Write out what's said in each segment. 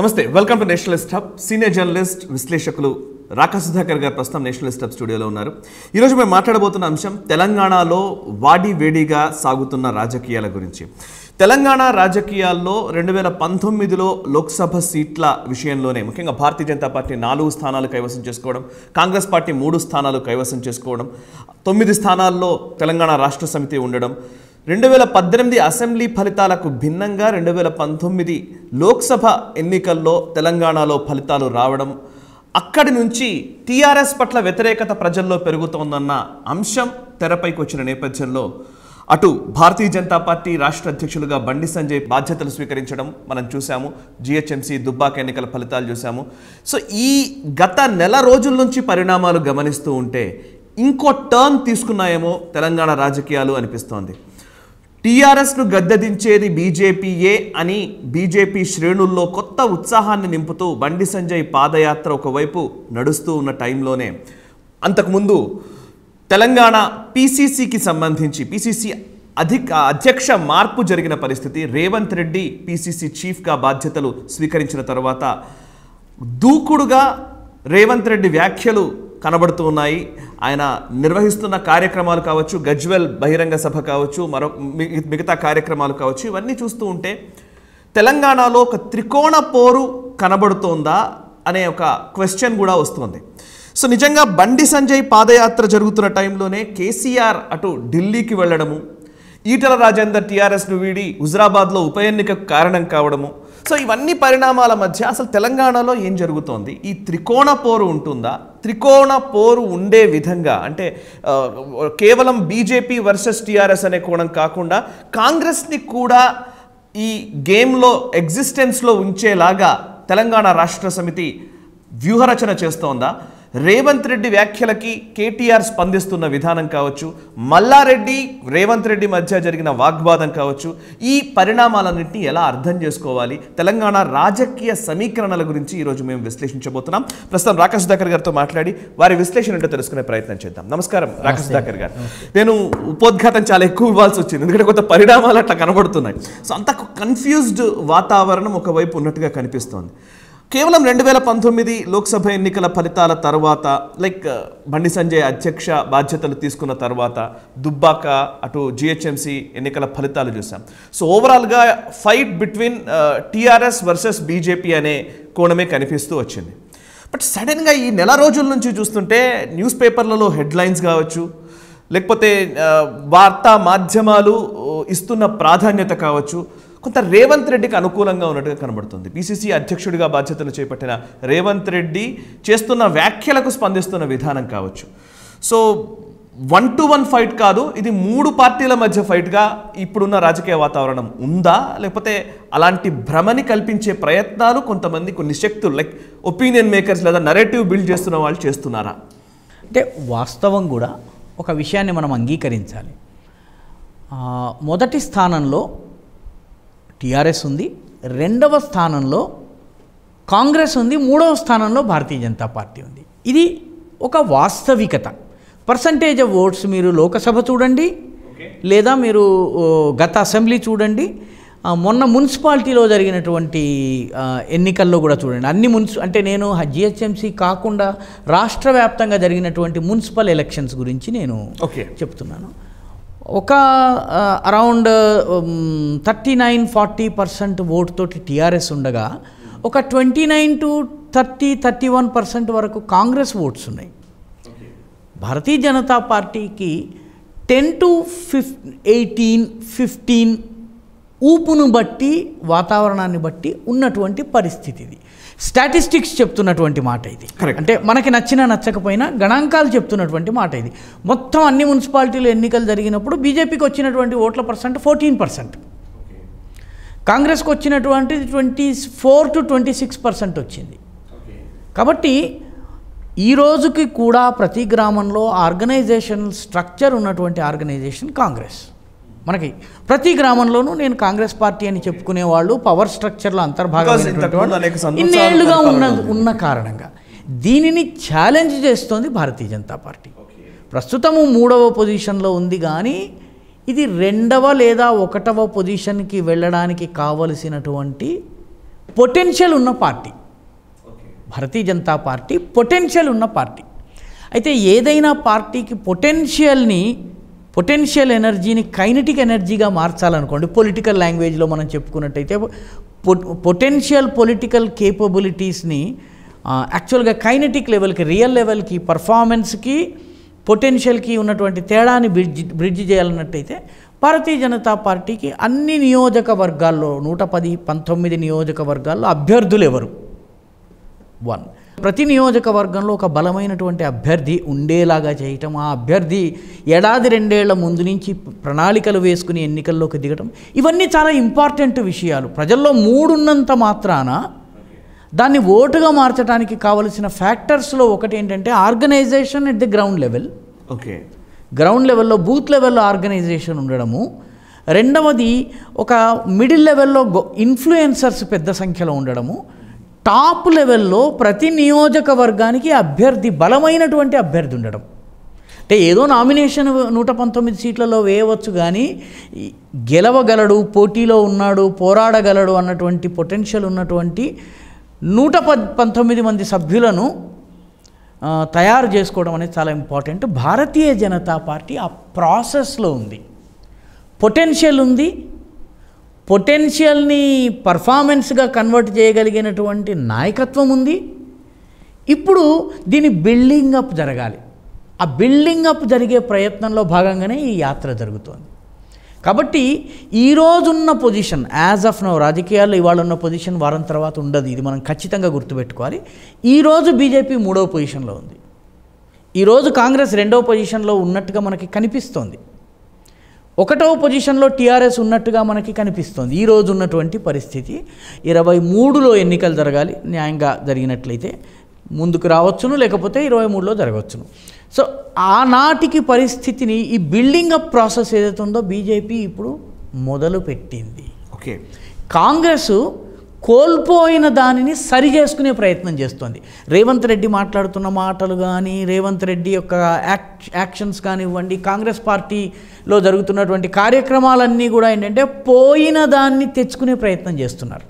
నమస్తే welcome to nationalist hub senior journalist విశ్లేషకులు రాకా సుధాకర్ గారు ప్రస్తుతం నేషనలిస్ట్ హబ్ స్టూడియోలో ఉన్నారు ఈరోజు మేము మాట్లాడబోతున్న అంశం తెలంగాణలో వాడి వేడిగా సాగుతున్న రాజకీయాల గురించి తెలంగాణ రాజకీయాల్లో రెండు వేల పంతొమ్మిదిలో లోక్సభ సీట్ల విషయంలోనే ముఖ్యంగా భారతీయ జనతా పార్టీ నాలుగు స్థానాలు కైవసం చేసుకోవడం కాంగ్రెస్ పార్టీ మూడు స్థానాలు కైవసం చేసుకోవడం తొమ్మిది స్థానాల్లో తెలంగాణ రాష్ట్ర సమితి ఉండడం రెండు వేల పద్దెనిమిది అసెంబ్లీ ఫలితాలకు భిన్నంగా రెండు వేల పంతొమ్మిది లోక్సభ ఎన్నికల్లో తెలంగాణలో ఫలితాలు రావడం అక్కడి నుంచి టీఆర్ఎస్ పట్ల వ్యతిరేకత ప్రజల్లో పెరుగుతోందన్న అంశం తెరపైకి వచ్చిన నేపథ్యంలో అటు భారతీయ జనతా పార్టీ రాష్ట్ర అధ్యక్షులుగా బండి సంజయ్ బాధ్యతలు స్వీకరించడం మనం చూసాము జిహెచ్ఎంసీ దుబ్బాక ఎన్నికల ఫలితాలు చూసాము సో ఈ గత నెల రోజుల నుంచి పరిణామాలు గమనిస్తూ ఉంటే ఇంకో టర్న్ తీసుకున్నాయేమో తెలంగాణ రాజకీయాలు అనిపిస్తోంది టీఆర్ఎస్ను గద్దెదించేది బీజేపీయే అని బీజేపీ శ్రేణుల్లో కొత్త ఉత్సాహాన్ని నింపుతూ బండి సంజయ్ పాదయాత్ర ఒకవైపు నడుస్తూ ఉన్న టైంలోనే అంతకుముందు తెలంగాణ పీసీసీకి సంబంధించి పీసీసీ అధిక అధ్యక్ష మార్పు జరిగిన పరిస్థితి రేవంత్ రెడ్డి పీసీసీ చీఫ్గా బాధ్యతలు స్వీకరించిన తర్వాత దూకుడుగా రేవంత్ రెడ్డి వ్యాఖ్యలు కనబడుతూ ఉన్నాయి ఆయన నిర్వహిస్తున్న కార్యక్రమాలు కావచ్చు గజ్వెల్ బహిరంగ సభ కావచ్చు మరో మిగతా కార్యక్రమాలు కావచ్చు ఇవన్నీ చూస్తూ ఉంటే తెలంగాణలో ఒక త్రికోణ పోరు కనబడుతోందా అనే ఒక క్వశ్చన్ కూడా వస్తుంది సో నిజంగా బండి సంజయ్ పాదయాత్ర జరుగుతున్న టైంలోనే కేసీఆర్ అటు ఢిల్లీకి వెళ్ళడము ఈటల రాజేందర్ టీఆర్ఎస్ను వీడి హుజరాబాద్లో ఉప ఎన్నికకు కారణం కావడము సో ఇవన్నీ పరిణామాల మధ్య అసలు తెలంగాణలో ఏం జరుగుతోంది ఈ త్రికోణ పోరు ఉంటుందా త్రికోణ పోరు ఉండే విధంగా అంటే కేవలం బీజేపీ వర్సెస్ టీఆర్ఎస్ అనే కోణం కాకుండా కాంగ్రెస్ని కూడా ఈ గేమ్లో ఎగ్జిస్టెన్స్లో ఉంచేలాగా తెలంగాణ రాష్ట్ర సమితి వ్యూహరచన చేస్తోందా రేవంత్ రెడ్డి వ్యాఖ్యలకి కేటీఆర్ స్పందిస్తున్న విధానం కావచ్చు మల్లారెడ్డి రేవంత్ రెడ్డి మధ్య జరిగిన వాగ్వాదం కావచ్చు ఈ పరిణామాలన్నింటినీ ఎలా అర్థం చేసుకోవాలి తెలంగాణ రాజకీయ సమీకరణల గురించి ఈరోజు మేము విశ్లేషించబోతున్నాం ప్రస్తుతం రాకేష్ దాకర్ గారితో మాట్లాడి వారి విశ్లేషణ ఏంటో తెలుసుకునే ప్రయత్నం చేద్దాం నమస్కారం రాకేష్ దాకర్ గారు నేను ఉపోద్ఘాతం చాలా ఎక్కువ ఇవ్వాల్సి వచ్చింది ఎందుకంటే కొత్త పరిణామాలు అట్లా కనబడుతున్నాయి సో అంత కన్ఫ్యూజ్డ్ వాతావరణం ఒకవైపు ఉన్నట్టుగా కనిపిస్తోంది కేవలం రెండు వేల పంతొమ్మిది లోక్సభ ఎన్నికల ఫలితాల తర్వాత లైక్ బండి సంజయ్ అధ్యక్ష బాధ్యతలు తీసుకున్న తర్వాత దుబ్బాక అటు జిహెచ్ఎంసి ఎన్నికల ఫలితాలు చూసాం సో ఓవరాల్గా fight between TRS versus BJP అనే కోణమే కనిపిస్తూ వచ్చింది బట్ సడన్గా ఈ నెల రోజుల నుంచి చూస్తుంటే న్యూస్ పేపర్లలో హెడ్లైన్స్ కావచ్చు లేకపోతే uh, వార్తా మాధ్యమాలు uh, ఇస్తున్న ప్రాధాన్యత కావచ్చు కొంత రేవంత్ రెడ్డికి అనుకూలంగా ఉన్నట్టుగా కనబడుతుంది పీసీసీ అధ్యక్షుడిగా బాధ్యతలు చేపట్టిన రేవంత్ రెడ్డి చేస్తున్న వ్యాఖ్యలకు స్పందిస్తున్న విధానం కావచ్చు so one to one fight కాదు ఇది మూడు పార్టీల మధ్య ఫైట్గా ఇప్పుడున్న రాజకీయ వాతావరణం ఉందా లేకపోతే అలాంటి భ్రమని కల్పించే ప్రయత్నాలు కొంతమంది కొన్ని శక్తులు లైక్ ఒపీనియన్ మేకర్స్ లేదా నరేటివ్ బిల్డ్ చేస్తున్న వాళ్ళు చేస్తున్నారా అంటే వాస్తవం కూడా ఒక విషయాన్ని మనం అంగీకరించాలి మొదటి స్థానంలో టీఆర్ఎస్ ఉంది రెండవ స్థానంలో కాంగ్రెస్ ఉంది మూడవ స్థానంలో భారతీయ జనతా పార్టీ ఉంది ఇది ఒక వాస్తవికత పర్సంటేజ్ ఆఫ్ ఓట్స్ మీరు లోకసభ చూడండి లేదా మీరు గత అసెంబ్లీ చూడండి మొన్న మున్సిపాలిటీలో జరిగినటువంటి ఎన్నికల్లో కూడా చూడండి అన్ని మున్సి అంటే నేను జిహెచ్ఎంసీ కాకుండా రాష్ట్ర వ్యాప్తంగా జరిగినటువంటి మున్సిపల్ ఎలక్షన్స్ గురించి నేను చెప్తున్నాను ఒక around thirty nine forty percent తోటి టీఆర్ఎస్ ఉండగా ఒక twenty nine to thirty thirty one percent వరకు కాంగ్రెస్ ఓట్స్ ఉన్నాయి భారతీయ జనతా పార్టీకి టెన్ టు ఫిఫ్ ఎయిటీన్ ఫిఫ్టీన్ ఊపును బట్టి వాతావరణాన్ని బట్టి ఉన్నటువంటి పరిస్థితి ఇది స్టాటిస్టిక్స్ చెప్తున్నటువంటి మాట ఇది అంటే మనకి నచ్చినా నచ్చకపోయినా గణాంకాలు చెప్తున్నటువంటి మాట ఇది మొత్తం అన్ని మున్సిపాలిటీలు ఎన్నికలు జరిగినప్పుడు బీజేపీకి వచ్చినటువంటి ఓట్ల పర్సెంట్ ఫోర్టీన్ పర్సెంట్ కాంగ్రెస్కి వచ్చినటువంటి twenty four to twenty six percent వచ్చింది కాబట్టి ఈ రోజుకి కూడా ప్రతి గ్రామంలో ఆర్గనైజేషన్ స్ట్రక్చర్ ఉన్నటువంటి ఆర్గనైజేషన్ కాంగ్రెస్ మనకి ప్రతి గ్రామంలోనూ నేను కాంగ్రెస్ పార్టీ అని చెప్పుకునే వాళ్ళు పవర్ స్ట్రక్చర్లో అంతర్భాగం ఇన్నేళ్లుగా ఉన్న ఉన్న కారణంగా దీనిని ఛాలెంజ్ చేస్తోంది భారతీయ జనతా పార్టీ ప్రస్తుతము మూడవ పొజిషన్లో ఉంది కానీ ఇది రెండవ లేదా ఒకటవ పొజిషన్కి వెళ్ళడానికి కావలసినటువంటి పొటెన్షియల్ ఉన్న party Bharatiya Janata party potential ఉన్న పార్టీ అయితే ఏదైనా పార్టీకి పొటెన్షియల్ని పొటెన్షియల్ ఎనర్జీని కైనటిక్ ఎనర్జీగా మార్చాలనుకోండి పొలిటికల్ లాంగ్వేజ్లో మనం చెప్పుకున్నట్టయితే పొటెన్షియల్ పొలిటికల్ కేపబిలిటీస్ని యాక్చువల్గా కైనటిక్ లెవెల్కి రియల్ లెవెల్కి పర్ఫార్మెన్స్కి పొటెన్షియల్కి ఉన్నటువంటి తేడాని బ్రిడ్జ్ బ్రిడ్జ్ చేయాలన్నట్టయితే భారతీయ జనతా పార్టీకి అన్ని నియోజకవర్గాల్లో నూట పది పంతొమ్మిది నియోజకవర్గాల్లో అభ్యర్థులు ఎవరు వన్ ప్రతి నియోజకవర్గంలో ఒక బలమైనటువంటి అభ్యర్థి ఉండేలాగా చేయటం ఆ అభ్యర్థి ఏడాది రెండేళ్ల ముందు నుంచి ప్రణాళికలు వేసుకుని ఎన్నికల్లోకి దిగటం ఇవన్నీ చాలా ఇంపార్టెంట్ విషయాలు ప్రజల్లో మూడున్నంత మాత్రాన దాన్ని ఓటుగా మార్చడానికి కావలసిన ఫ్యాక్టర్స్లో ఒకటి ఏంటంటే organisation at the ground level okay ground లెవెల్లో బూత్ లెవెల్లో ఆర్గనైజేషన్ ఉండడము రెండవది ఒక మిడిల్ లెవెల్లో ఇన్ఫ్లుయెన్సర్స్ పెద్ద సంఖ్యలో ఉండడము టాప్ లెవెల్లో ప్రతి నియోజకవర్గానికి అభ్యర్థి బలమైనటువంటి అభ్యర్థి ఉండడం అంటే ఏదో నామినేషన్ నూట పంతొమ్మిది సీట్లలో వేయవచ్చు కానీ గెలవగలడు పోటీలో ఉన్నాడు పోరాడగలడు అన్నటువంటి పొటెన్షియల్ ఉన్నటువంటి నూట పంతొమ్మిది మంది సభ్యులను తయారు చేసుకోవడం అనేది చాలా ఇంపార్టెంట్ భారతీయ జనతా పార్టీ ఆ ప్రాసెస్లో ఉంది పొటెన్షియల్ ఉంది పొటెన్షియల్ని పర్ఫార్మెన్స్గా కన్వర్ట్ చేయగలిగినటువంటి నాయకత్వం ఉంది ఇప్పుడు దీని బిల్డింగ్ అప్ జరగాలి ఆ బిల్డింగ్ అప్ జరిగే ప్రయత్నంలో భాగంగానే ఈ యాత్ర జరుగుతోంది కాబట్టి ఈరోజున్న పొజిషన్ యాజ్ ఆఫ్ నో రాజకీయాల్లో ఇవాళ ఉన్న పొజిషన్ వారం తర్వాత ఉండదు ఇది మనం ఖచ్చితంగా గుర్తుపెట్టుకోవాలి ఈరోజు బీజేపీ మూడవ పొజిషన్లో ఉంది ఈరోజు కాంగ్రెస్ రెండవ పొజిషన్లో ఉన్నట్టుగా మనకి కనిపిస్తోంది ఒకటో పొజిషన్లో టీఆర్ఎస్ ఉన్నట్టుగా మనకి కనిపిస్తోంది ఈరోజు ఉన్నటువంటి పరిస్థితి ఇరవై మూడులో ఎన్నికలు జరగాలి న్యాయంగా జరిగినట్లయితే ముందుకు రావచ్చును లేకపోతే ఇరవై మూడులో జరగవచ్చును సో ఆనాటికి పరిస్థితిని ఈ బిల్డింగ్ అప్ ప్రాసెస్ ఏదైతే ఉందో బీజేపీ ఇప్పుడు మొదలుపెట్టింది ఓకే కాంగ్రెస్ కోల్పోయిన దానిని సరి చేసుకునే ప్రయత్నం చేస్తోంది రేవంత్ రెడ్డి మాట్లాడుతున్న మాటలు కానీ రేవంత్ రెడ్డి యొక్క యాక్ యాక్షన్స్ కానివ్వండి కాంగ్రెస్ పార్టీలో జరుగుతున్నటువంటి కార్యక్రమాలన్నీ కూడా ఏంటంటే పోయిన దాన్ని తెచ్చుకునే ప్రయత్నం చేస్తున్నారు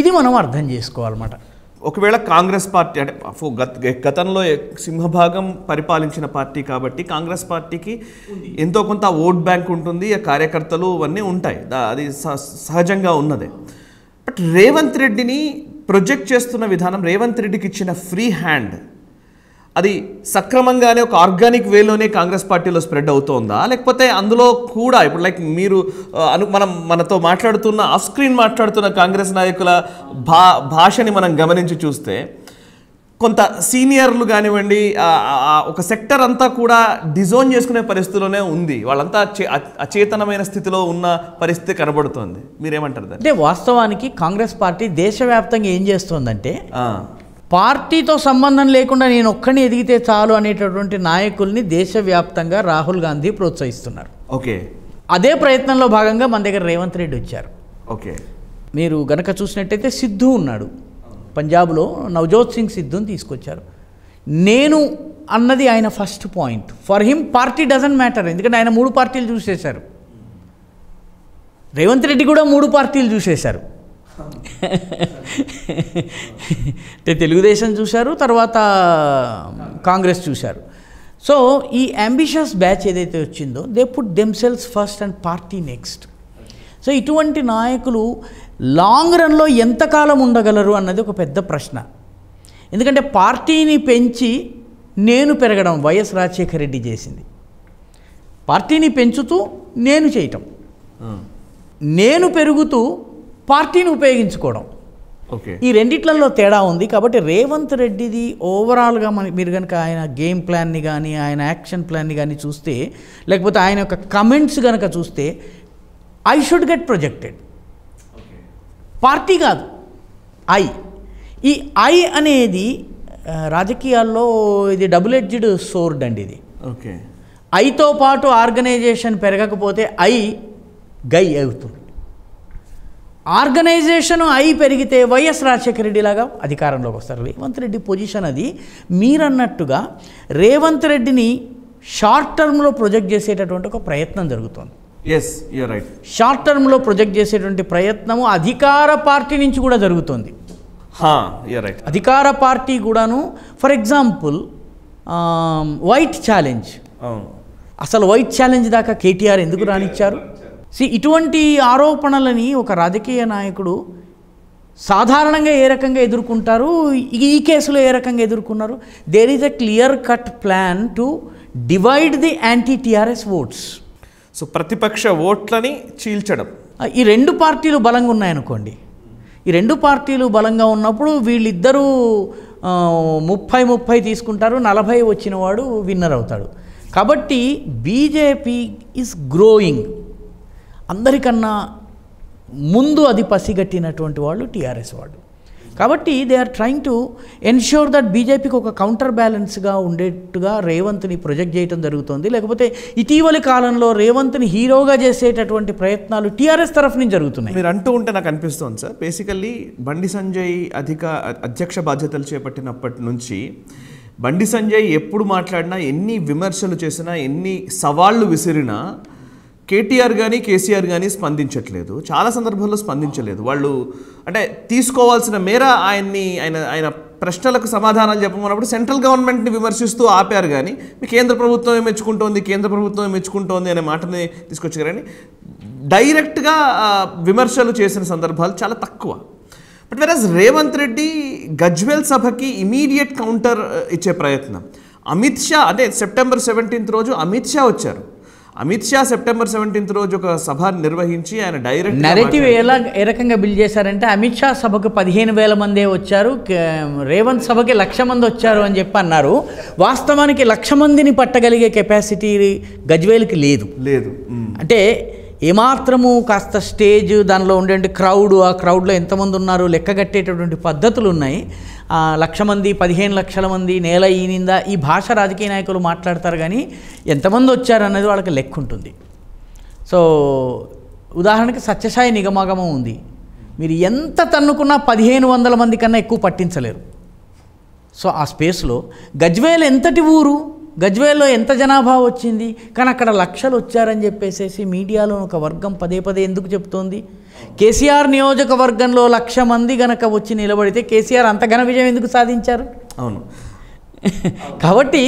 ఇది మనం అర్థం చేసుకోవాలన్నమాట ఒకవేళ కాంగ్రెస్ పార్టీ అంటే గత గతంలో సింహభాగం పరిపాలించిన పార్టీ కాబట్టి కాంగ్రెస్ పార్టీకి ఎంతో కొంత ఓట్ బ్యాంక్ ఉంటుంది కార్యకర్తలు అవన్నీ ఉంటాయి అది సహజంగా ఉన్నదే బట్ రేవంత్ రెడ్డిని ప్రొజెక్ట్ చేస్తున్న విధానం రేవంత్ రెడ్డికి ఇచ్చిన ఫ్రీ హ్యాండ్ అది సక్రమంగానే ఒక ఆర్గానిక్ వేలోనే కాంగ్రెస్ పార్టీలో స్ప్రెడ్ అవుతోందా లేకపోతే అందులో కూడా ఇప్పుడు లైక్ మీరు అను మనం మనతో మాట్లాడుతున్న ఆఫ్ స్క్రీన్ మాట్లాడుతున్న కాంగ్రెస్ నాయకుల భా భాషని మనం గమనించి చూస్తే కొంత సీనియర్లు కానివ్వండి ఒక సెక్టర్ అంతా కూడా డిజోన్ చేసుకునే పరిస్థితిలోనే ఉంది వాళ్ళంతా అచేతనమైన స్థితిలో ఉన్న పరిస్థితి కనబడుతోంది మీరేమంటారు అంటే వాస్తవానికి కాంగ్రెస్ పార్టీ దేశవ్యాప్తంగా ఏం చేస్తుందంటే పార్టీతో సంబంధం లేకుండా నేను ఒక్కని ఎదిగితే చాలు అనేటటువంటి నాయకుల్ని దేశవ్యాప్తంగా రాహుల్ గాంధీ ప్రోత్సహిస్తున్నారు ఓకే అదే ప్రయత్నంలో భాగంగా మన దగ్గర రేవంత్ రెడ్డి వచ్చారు ఓకే మీరు గనక చూసినట్టయితే సిద్ధు ఉన్నాడు పంజాబ్లో నవజోత్ సింగ్ సిద్ధుని తీసుకొచ్చారు నేను అన్నది ఆయన first point for him party doesn't matter ఎందుకంటే ఆయన మూడు పార్టీలు చూసేశారు రేవంత్ రెడ్డి కూడా మూడు పార్టీలు చూసేశారు అంటే తెలుగుదేశం చూశారు తర్వాత కాంగ్రెస్ చూశారు సో ఈ అంబిషియస్ బ్యాచ్ ఏదైతే వచ్చిందో they put themselves first and party next so ఇటువంటి నాయకులు లాంగ్ రన్లో ఎంతకాలం ఉండగలరు అన్నది ఒక పెద్ద ప్రశ్న ఎందుకంటే పార్టీని పెంచి నేను పెరగడం వైఎస్ రాజశేఖర రెడ్డి చేసింది పార్టీని పెంచుతూ నేను చేయటం నేను పెరుగుతూ పార్టీని ఉపయోగించుకోవడం ఈ రెండిట్లలో తేడా ఉంది కాబట్టి రేవంత్ రెడ్డిది ఓవరాల్గా మన మీరు కనుక ఆయన గేమ్ ప్లాన్ని కానీ ఆయన యాక్షన్ ప్లాన్ని కానీ చూస్తే లేకపోతే ఆయన యొక్క కమెంట్స్ కనుక చూస్తే I should get projected party కాదు ఐ ఈ ఐ అనేది రాజకీయాల్లో ఇది డబుల్ ఎడ్జ్డ్ సోర్డ్ అండి ఇది ఓకే ఐతో పాటు ఆర్గనైజేషన్ పెరగకపోతే ఐ గై అవుతుంది ఆర్గనైజేషన్ అయి పెరిగితే వైఎస్ రాజశేఖర రెడ్డి లాగా అధికారంలోకి వస్తారు రేవంత్ రెడ్డి పొజిషన్ అది మీరన్నట్టుగా రేవంత్ రెడ్డిని షార్ట్ టర్మ్లో ప్రొజెక్ట్ చేసేటటువంటి ఒక ప్రయత్నం జరుగుతోంది ఎస్ యూర్ రైట్ షార్ట్ టర్మ్లో ప్రొజెక్ట్ చేసేటువంటి ప్రయత్నము అధికార పార్టీ నుంచి కూడా జరుగుతుంది రైట్ అధికార పార్టీ కూడాను ఫర్ ఎగ్జాంపుల్ వైట్ ఛాలెంజ్ అసలు వైట్ ఛాలెంజ్ దాకా కేటీఆర్ ఎందుకు రానిచ్చారు సి ఇటువంటి ఆరోపణలని ఒక రాజకీయ నాయకుడు సాధారణంగా ఏ రకంగా ఎదుర్కొంటారు ఈ కేసులో ఏ రకంగా ఎదుర్కొన్నారు there is a clear cut plan to divide the anti TRS votes so ప్రతిపక్ష ఓట్లని చీల్చడం ఈ రెండు పార్టీలు బలంగా ఉన్నాయనుకోండి ఈ రెండు పార్టీలు బలంగా ఉన్నప్పుడు వీళ్ళిద్దరూ ముప్పై ముప్పై తీసుకుంటారు నలభై వచ్చినవాడు విన్నర్ అవుతాడు కాబట్టి బీజేపీ ఈజ్ గ్రోయింగ్ అందరికన్నా ముందు అది పసిగట్టినటువంటి వాళ్ళు టీఆర్ఎస్ వాళ్ళు కాబట్టి they are trying to ensure that బీజేపీకి ఒక కౌంటర్ బ్యాలెన్స్గా ఉండేట్టుగా రేవంత్ని ప్రొజెక్ట్ చేయడం జరుగుతుంది లేకపోతే ఇటీవలి కాలంలో రేవంత్ని హీరోగా చేసేటటువంటి ప్రయత్నాలు టీఆర్ఎస్ తరఫు నుంచి జరుగుతున్నాయి మీరు అంటూ ఉంటే నాకు అనిపిస్తుంది సార్ బేసికల్లీ బండి సంజయ్ అధిక అధ్యక్ష బాధ్యతలు చేపట్టినప్పటి నుంచి బండి సంజయ్ ఎప్పుడు మాట్లాడినా ఎన్ని విమర్శలు చేసినా ఎన్ని సవాళ్లు విసిరినా కేటీఆర్ కానీ కేసీఆర్ కానీ స్పందించట్లేదు చాలా సందర్భాల్లో స్పందించలేదు వాళ్ళు అంటే తీసుకోవాల్సిన మేర ఆయన్ని ఆయన ఆయన ప్రశ్నలకు సమాధానాలు చెప్పమన్నప్పుడు సెంట్రల్ గవర్నమెంట్ని విమర్శిస్తూ ఆపారు కానీ మీ కేంద్ర ప్రభుత్వమే మెచ్చుకుంటోంది కేంద్ర ప్రభుత్వం మెచ్చుకుంటోంది అనే మాటని తీసుకొచ్చారని డైరెక్ట్గా విమర్శలు చేసిన సందర్భాలు చాలా తక్కువ బట్ వెరాజ్ రేవంత్ రెడ్డి గజ్వేల్ సభకి ఇమీడియట్ కౌంటర్ ఇచ్చే ప్రయత్నం అమిత్ షా అంటే సెప్టెంబర్ సెవెంటీన్త్ రోజు అమిత్ షా వచ్చారు అమిత్ షా సెప్టెంబర్ సెవెంటీన్త్ రోజు ఒక సభ నిర్వహించి ఆయన డైరెక్ట్ నెరేటివ్ ఎలా ఏ రకంగా బిల్డ్ చేశారంటే అమిత్ షా సభకు పదిహేను వేల మందే వచ్చారు రేవంత్ సభకి లక్ష మంది వచ్చారు అని చెప్పి అన్నారు వాస్తవానికి లక్ష మందిని పట్టగలిగే కెపాసిటీ గజ్వేల్కి లేదు లేదు అంటే ఏమాత్రము కాస్త స్టేజ్ దానిలో ఉండేటువంటి క్రౌడ్ ఆ క్రౌడ్లో ఎంతమంది ఉన్నారు లెక్క కట్టేటటువంటి పద్ధతులు ఉన్నాయి లక్ష మంది పదిహేను లక్షల మంది నేల ఈనిందా ఈ భాష రాజకీయ నాయకులు మాట్లాడతారు కానీ ఎంతమంది వచ్చారు వాళ్ళకి లెక్క ఉంటుంది సో ఉదాహరణకి సత్యసాయి నిగమాగమం ఉంది మీరు ఎంత తన్నుకున్నా పదిహేను వందల మంది కన్నా ఎక్కువ పట్టించలేరు సో ఆ స్పేస్లో గజ్వేల్ ఎంతటి ఊరు గజ్వేల్లో ఎంత జనాభా వచ్చింది కానీ అక్కడ లక్షలు వచ్చారని చెప్పేసేసి మీడియాలో ఒక వర్గం పదే పదే ఎందుకు చెప్తోంది కేసీఆర్ నియోజకవర్గంలో లక్ష మంది గనక వచ్చి నిలబడితే కేసీఆర్ అంత ఘన విజయం ఎందుకు సాధించారు అవును కాబట్టి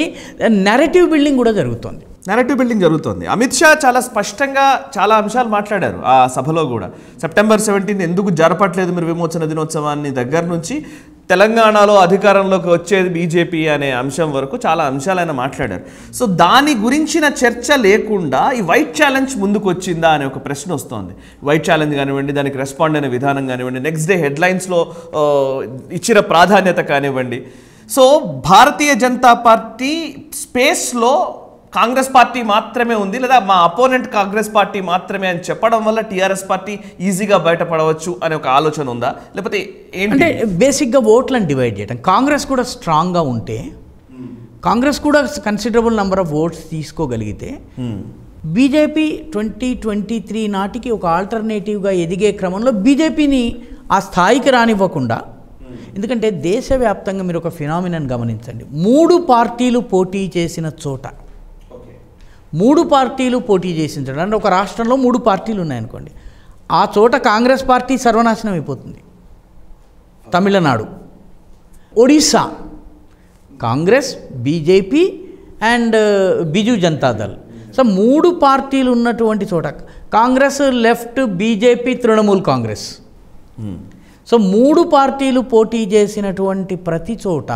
నెరేటివ్ బిల్డింగ్ కూడా జరుగుతుంది నెరటివ్ బిల్డింగ్ జరుగుతుంది అమిత్ షా చాలా స్పష్టంగా చాలా అంశాలు మాట్లాడారు ఆ సభలో కూడా సెప్టెంబర్ సెవెంటీన్ ఎందుకు జరపట్లేదు మీరు విమోచన దినోత్సవాన్ని దగ్గర నుంచి తెలంగాణలో అధికారంలోకి వచ్చేది బీజేపీ అనే అంశం వరకు చాలా అంశాలు ఆయన మాట్లాడారు సో దాని గురించిన చర్చ లేకుండా ఈ వైట్ ఛాలెంజ్ ముందుకు వచ్చిందా అనే ఒక ప్రశ్న వస్తోంది వైట్ ఛాలెంజ్ కానివ్వండి దానికి రెస్పాండ్ అయిన విధానం కానివ్వండి నెక్స్ట్ డే హెడ్లైన్స్లో ఇచ్చిన ప్రాధాన్యత కానివ్వండి సో భారతీయ జనతా పార్టీ స్పేస్లో కాంగ్రెస్ పార్టీ మాత్రమే ఉంది లేదా మా అపోనెంట్ కాంగ్రెస్ పార్టీ మాత్రమే అని చెప్పడం వల్ల టీఆర్ఎస్ పార్టీ ఈజీగా బయటపడవచ్చు అనే ఒక ఆలోచన ఉందా లేకపోతే ఏంటంటే బేసిక్గా ఓట్లను డివైడ్ చేయడం కాంగ్రెస్ కూడా స్ట్రాంగ్గా ఉంటే కాంగ్రెస్ కూడా కన్సిడరబుల్ నెంబర్ ఆఫ్ ఓట్స్ తీసుకోగలిగితే బీజేపీ ట్వంటీ ట్వంటీ త్రీ నాటికి ఒక ఆల్టర్నేటివ్గా ఎదిగే క్రమంలో బీజేపీని ఆ స్థాయికి రానివ్వకుండా hmm. ఎందుకంటే దేశవ్యాప్తంగా మీరు ఒక ఫినామినన్ గమనించండి మూడు పార్టీలు పోటీ చేసిన చోట మూడు పార్టీలు పోటీ చేసించడం అంటే ఒక రాష్ట్రంలో మూడు పార్టీలు ఉన్నాయనుకోండి ఆ చోట కాంగ్రెస్ పార్టీ సర్వనాశనం అయిపోతుంది Tamil Nadu Odisha Congress BJP and uh, Biju Janata Dal so మూడు పార్టీలు ఉన్నటువంటి చోట Congress left BJP Trinamool Congress hmm. So మూడు పార్టీలు పోటీ చేసినటువంటి ప్రతి చోట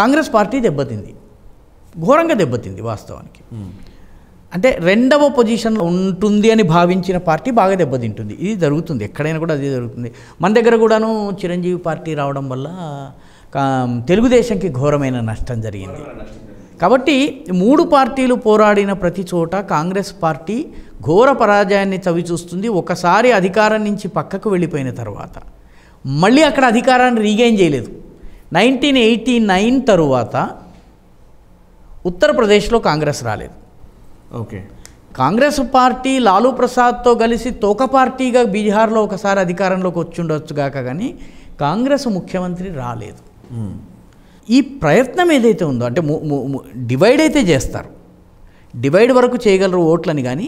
కాంగ్రెస్ పార్టీ దెబ్బతింది ఘోరంగా దెబ్బతింది వాస్తవానికి అంటే రెండవ పొజిషన్లో ఉంటుంది అని భావించిన పార్టీ బాగా దెబ్బతింటుంది ఇది జరుగుతుంది ఎక్కడైనా కూడా అదే జరుగుతుంది మన దగ్గర కూడాను చిరంజీవి పార్టీ రావడం వల్ల తెలుగుదేశంకి ఘోరమైన నష్టం జరిగింది కాబట్టి మూడు పార్టీలు పోరాడిన ప్రతి చోట కాంగ్రెస్ పార్టీ ఘోర పరాజయాన్ని చవిచూస్తుంది ఒకసారి అధికారం నుంచి పక్కకు వెళ్ళిపోయిన తర్వాత మళ్ళీ అక్కడ అధికారాన్ని రీగైన్ చేయలేదు నైన్టీన్ ఎయిటీ నైన్ తరువాత ఉత్తరప్రదేశ్లో కాంగ్రెస్ రాలేదు ఓకే కాంగ్రెస్ పార్టీ లాలూ ప్రసాద్తో కలిసి తోక పార్టీగా బీహార్లో ఒకసారి అధికారంలోకి వచ్చిండొచ్చుగాక కానీ కాంగ్రెస్ ముఖ్యమంత్రి రాలేదు ఈ ప్రయత్నం ఏదైతే ఉందో అంటే డివైడ్ అయితే చేస్తారు డివైడ్ వరకు చేయగలరు ఓట్లని కానీ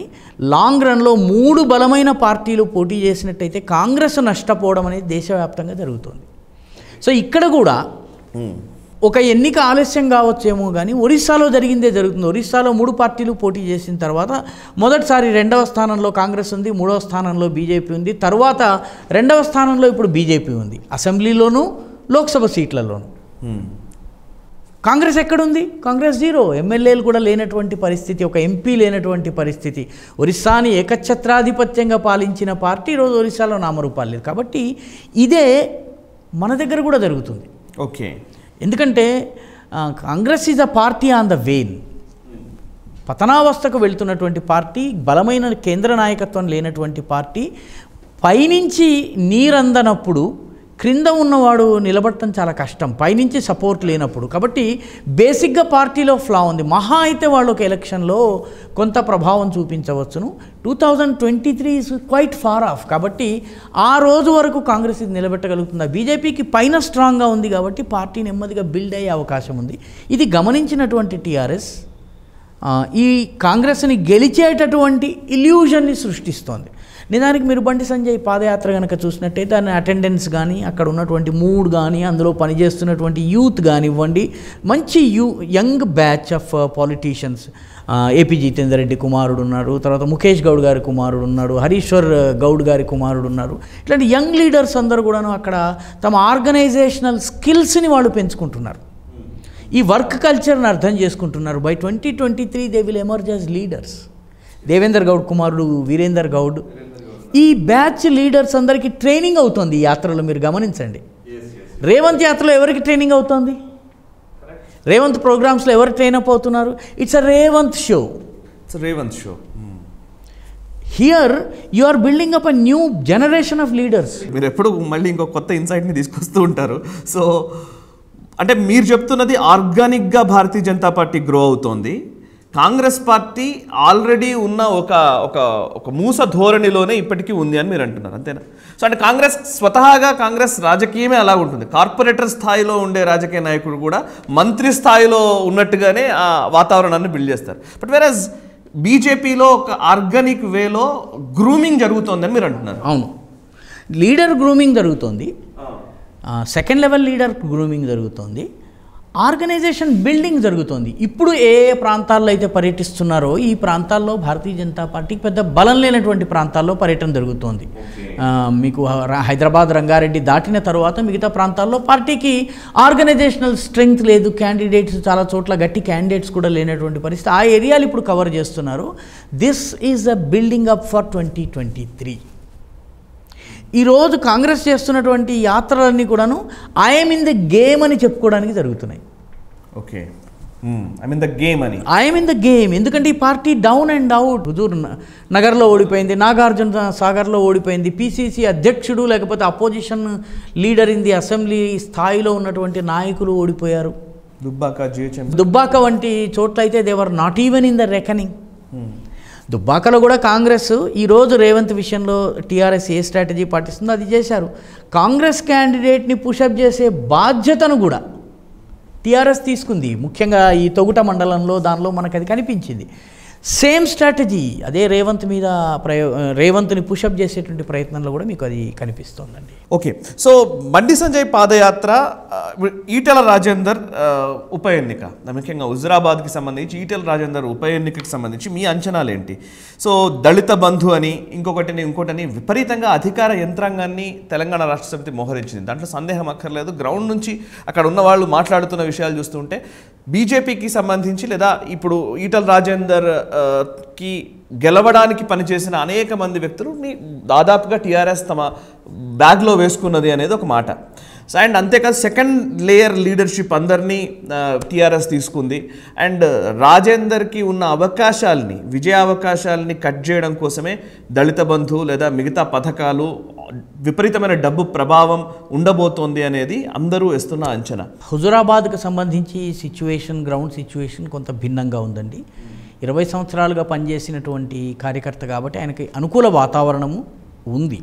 లాంగ్ రన్లో మూడు బలమైన పార్టీలు పోటీ చేసినట్టయితే కాంగ్రెస్ నష్టపోవడం అనేది దేశవ్యాప్తంగా జరుగుతుంది సో ఇక్కడ కూడా ఒక ఎన్నిక ఆలస్యం కావచ్చేమో కానీ ఒరిస్సాలో జరిగిందే జరుగుతుంది ఒరిస్సాలో మూడు పార్టీలు పోటీ చేసిన తర్వాత మొదటిసారి రెండవ స్థానంలో కాంగ్రెస్ ఉంది మూడవ స్థానంలో బీజేపీ ఉంది తర్వాత రెండవ స్థానంలో ఇప్పుడు బీజేపీ ఉంది అసెంబ్లీలోనూ లోక్సభ సీట్లలోనూ కాంగ్రెస్ ఎక్కడుంది కాంగ్రెస్ జీరో ఎమ్మెల్యేలు కూడా లేనటువంటి పరిస్థితి ఒక ఎంపీ లేనటువంటి పరిస్థితి ఒరిస్సాని ఏకఛత్రాధిపత్యంగా పాలించిన పార్టీ ఈరోజు ఒరిస్సాలో నామరూపాలు లేదు కాబట్టి ఇదే మన దగ్గర కూడా జరుగుతుంది ఓకే ఎందుకంటే Congress is a party on the wane పతనావస్థకు వెళ్తున్నటువంటి పార్టీ బలమైన కేంద్ర నాయకత్వం లేనటువంటి పార్టీ పైనుంచి నీరందనప్పుడు క్రింద ఉన్నవాడు నిలబడటం చాలా కష్టం పైనుంచి సపోర్ట్ లేనప్పుడు కాబట్టి బేసిక్గా పార్టీలో ఫ్లా ఉంది మహా అయితే వాళ్ళు ఒక ఎలక్షన్లో కొంత ప్రభావం చూపించవచ్చును two thousand twenty three is quite far off కాబట్టి ఆ రోజు వరకు కాంగ్రెస్ ఇది నిలబెట్టగలుగుతుందా బీజేపీకి పైన స్ట్రాంగ్గా ఉంది కాబట్టి పార్టీ నెమ్మదిగా బిల్డ్ అయ్యే అవకాశం ఉంది ఇది గమనించినటువంటి టీఆర్ఎస్ ఈ కాంగ్రెస్ని గెలిచేటటువంటి ఇల్యూజన్ని సృష్టిస్తోంది నిజానికి మీరు బండి సంజయ్ పాదయాత్ర కనుక చూసినట్టయితే దాని అటెండెన్స్ కానీ అక్కడ ఉన్నటువంటి మూడ్ కానీ అందులో పనిచేస్తున్నటువంటి యూత్ కానివ్వండి మంచి you young batch of politicians AP Jithender Reddy కుమారుడు ఉన్నారు తర్వాత ముఖేష్ గౌడ్ గారి కుమారుడు ఉన్నాడు హరీశ్వర్ uh, గౌడ్ గారి కుమారుడు ఉన్నారు ఇట్లాంటి యంగ్ లీడర్స్ అందరూ కూడాను అక్కడ తమ ఆర్గనైజేషనల్ స్కిల్స్ని వాళ్ళు పెంచుకుంటున్నారు ఈ వర్క్ కల్చర్ని అర్థం చేసుకుంటున్నారు by twenty twenty three they will emerge as leaders Devender Goud కుమారుడు వీరేందర్ గౌడ్ ఈ బ్యాచ్ లీడర్స్ అందరికీ ట్రైనింగ్ అవుతుంది యాత్రలో మీరు గమనించండి రేవంత్ యాత్రలో ఎవరికి ట్రైనింగ్ అవుతుంది రేవంత్ ప్రోగ్రామ్స్లో ఎవరు ట్రైన్ అప్ అవుతున్నారు it's a Revanth show it's Revanth show here you are building up a new generation of leaders మీరు ఎప్పుడు మళ్ళీ ఇంకో కొత్త ఇన్సైట్ని తీసుకొస్తూ ఉంటారు సో అంటే మీరు చెప్తున్నది ఆర్గానిక్గా భారతీయ జనతా పార్టీ గ్రో అవుతోంది కాంగ్రెస్ పార్టీ ఆల్రెడీ ఉన్న ఒక ఒక ఒక మూస ధోరణిలోనే ఇప్పటికీ ఉంది అని మీరు అంటున్నారు అంతేనా సో అంటే కాంగ్రెస్ స్వతహాగా కాంగ్రెస్ రాజకీయమే అలా ఉంటుంది కార్పొరేటర్ స్థాయిలో ఉండే రాజకీయ నాయకుడు కూడా మంత్రి స్థాయిలో ఉన్నట్టుగానే ఆ వాతావరణాన్ని బిల్డ్ చేస్తారు బట్ వెరాజ్ బీజేపీలో ఒక ఆర్గానిక్ వేలో గ్రూమింగ్ జరుగుతోందని మీరు అంటున్నారు అవును లీడర్ గ్రూమింగ్ జరుగుతోంది సెకండ్ లెవెల్ లీడర్ గ్రూమింగ్ జరుగుతోంది ఆర్గనైజేషన్ బిల్డింగ్ జరుగుతోంది ఇప్పుడు ఏ ఏ ప్రాంతాల్లో అయితే పర్యటిస్తున్నారో ఈ ప్రాంతాల్లో భారతీయ జనతా పార్టీకి పెద్ద బలం లేనటువంటి ప్రాంతాల్లో పర్యటన జరుగుతోంది మీకు హైదరాబాద్ రంగారెడ్డి దాటిన తర్వాత మిగతా ప్రాంతాల్లో పార్టీకి ఆర్గనైజేషనల్ స్ట్రెంగ్త్ లేదు క్యాండిడేట్స్ చాలా చోట్ల గట్టి క్యాండిడేట్స్ కూడా లేనటువంటి పరిస్థితి ఆ ఏరియాలు ఇప్పుడు కవర్ చేస్తున్నారు this is a building up for twenty twenty three ఈరోజు కాంగ్రెస్ చేస్తున్నటువంటి యాత్రలన్నీ కూడాను ఐఎమ్ ఇన్ ద గేమ్ అని చెప్పుకోవడానికి జరుగుతున్నాయి okay I mean the game అని ఐఎమ్ ఇన్ ద గేమ్ ఎందుకంటే ఈ పార్టీ డౌన్ అండ్ అవుట్ హుజూర్ నగర్లో ఓడిపోయింది నాగార్జున సాగర్లో ఓడిపోయింది పీసీసీ అధ్యక్షుడు లేకపోతే opposition leader in the assembly స్థాయిలో ఉన్నటువంటి నాయకులు ఓడిపోయారు దుబ్బాక జీహెచ్ఎం దుబ్బాక వంటి చోట్ల అయితే they were not even in the reckoning దుబ్బాకలో కూడా కాంగ్రెస్ ఈరోజు రేవంత్ విషయంలో టీఆర్ఎస్ ఏ స్ట్రాటజీ పాటిస్తుందో అది చేశారు కాంగ్రెస్ క్యాండిడేట్ని పుషప్ చేసే బాధ్యతను కూడా టీఆర్ఎస్ తీసుకుంది ముఖ్యంగా ఈ తొగుట మండలంలో దానిలో మనకు అది కనిపించింది సేమ్ స్ట్రాటజీ అదే రేవంత్ మీద ప్రయో రేవంత్ని పుషప్ చేసేటువంటి ప్రయత్నంలో కూడా మీకు అది కనిపిస్తోందండి ఓకే సో బండి సంజయ్ పాదయాత్ర ఈటల రాజేందర్ ఉప ఎన్నిక ముఖ్యంగా హుజరాబాద్కి సంబంధించి ఈటల రాజేందర్ ఉప ఎన్నికకి సంబంధించి మీ అంచనాలు ఏంటి సో దళిత బంధు అని ఇంకొకటిని ఇంకోటని విపరీతంగా అధికార యంత్రాంగాన్ని తెలంగాణ రాష్ట్ర సమితి మోహరించింది దాంట్లో సందేహం అక్కర్లేదు గ్రౌండ్ నుంచి అక్కడ ఉన్న వాళ్ళు మాట్లాడుతున్న విషయాలు చూస్తుంటే బీజేపీకి సంబంధించి లేదా ఇప్పుడు ఈటల రాజేందర్ కి గెలవడానికి పనిచేసిన అనేక మంది వ్యక్తులు దాదాపుగా టీఆర్ఎస్ తమ బ్యాగ్లో వేసుకున్నది అనేది ఒక మాట సో అండ్ అంతేకాదు సెకండ్ లేయర్ లీడర్షిప్ అందరినీ టీఆర్ఎస్ తీసుకుంది అండ్ రాజేందర్కి ఉన్న అవకాశాలని విజయ అవకాశాలని కట్ చేయడం కోసమే దళిత బంధు లేదా మిగతా పథకాలు విపరీతమైన డబ్బు ప్రభావం ఉండబోతోంది అనేది అందరూ వేస్తున్న అంచనా హుజురాబాద్కు సంబంధించి సిచ్యువేషన్ గ్రౌండ్ సిచ్యువేషన్ కొంత భిన్నంగా ఉందండి ఇరవై సంవత్సరాలుగా పనిచేసినటువంటి కార్యకర్త కాబట్టి ఆయనకి అనుకూల వాతావరణము ఉంది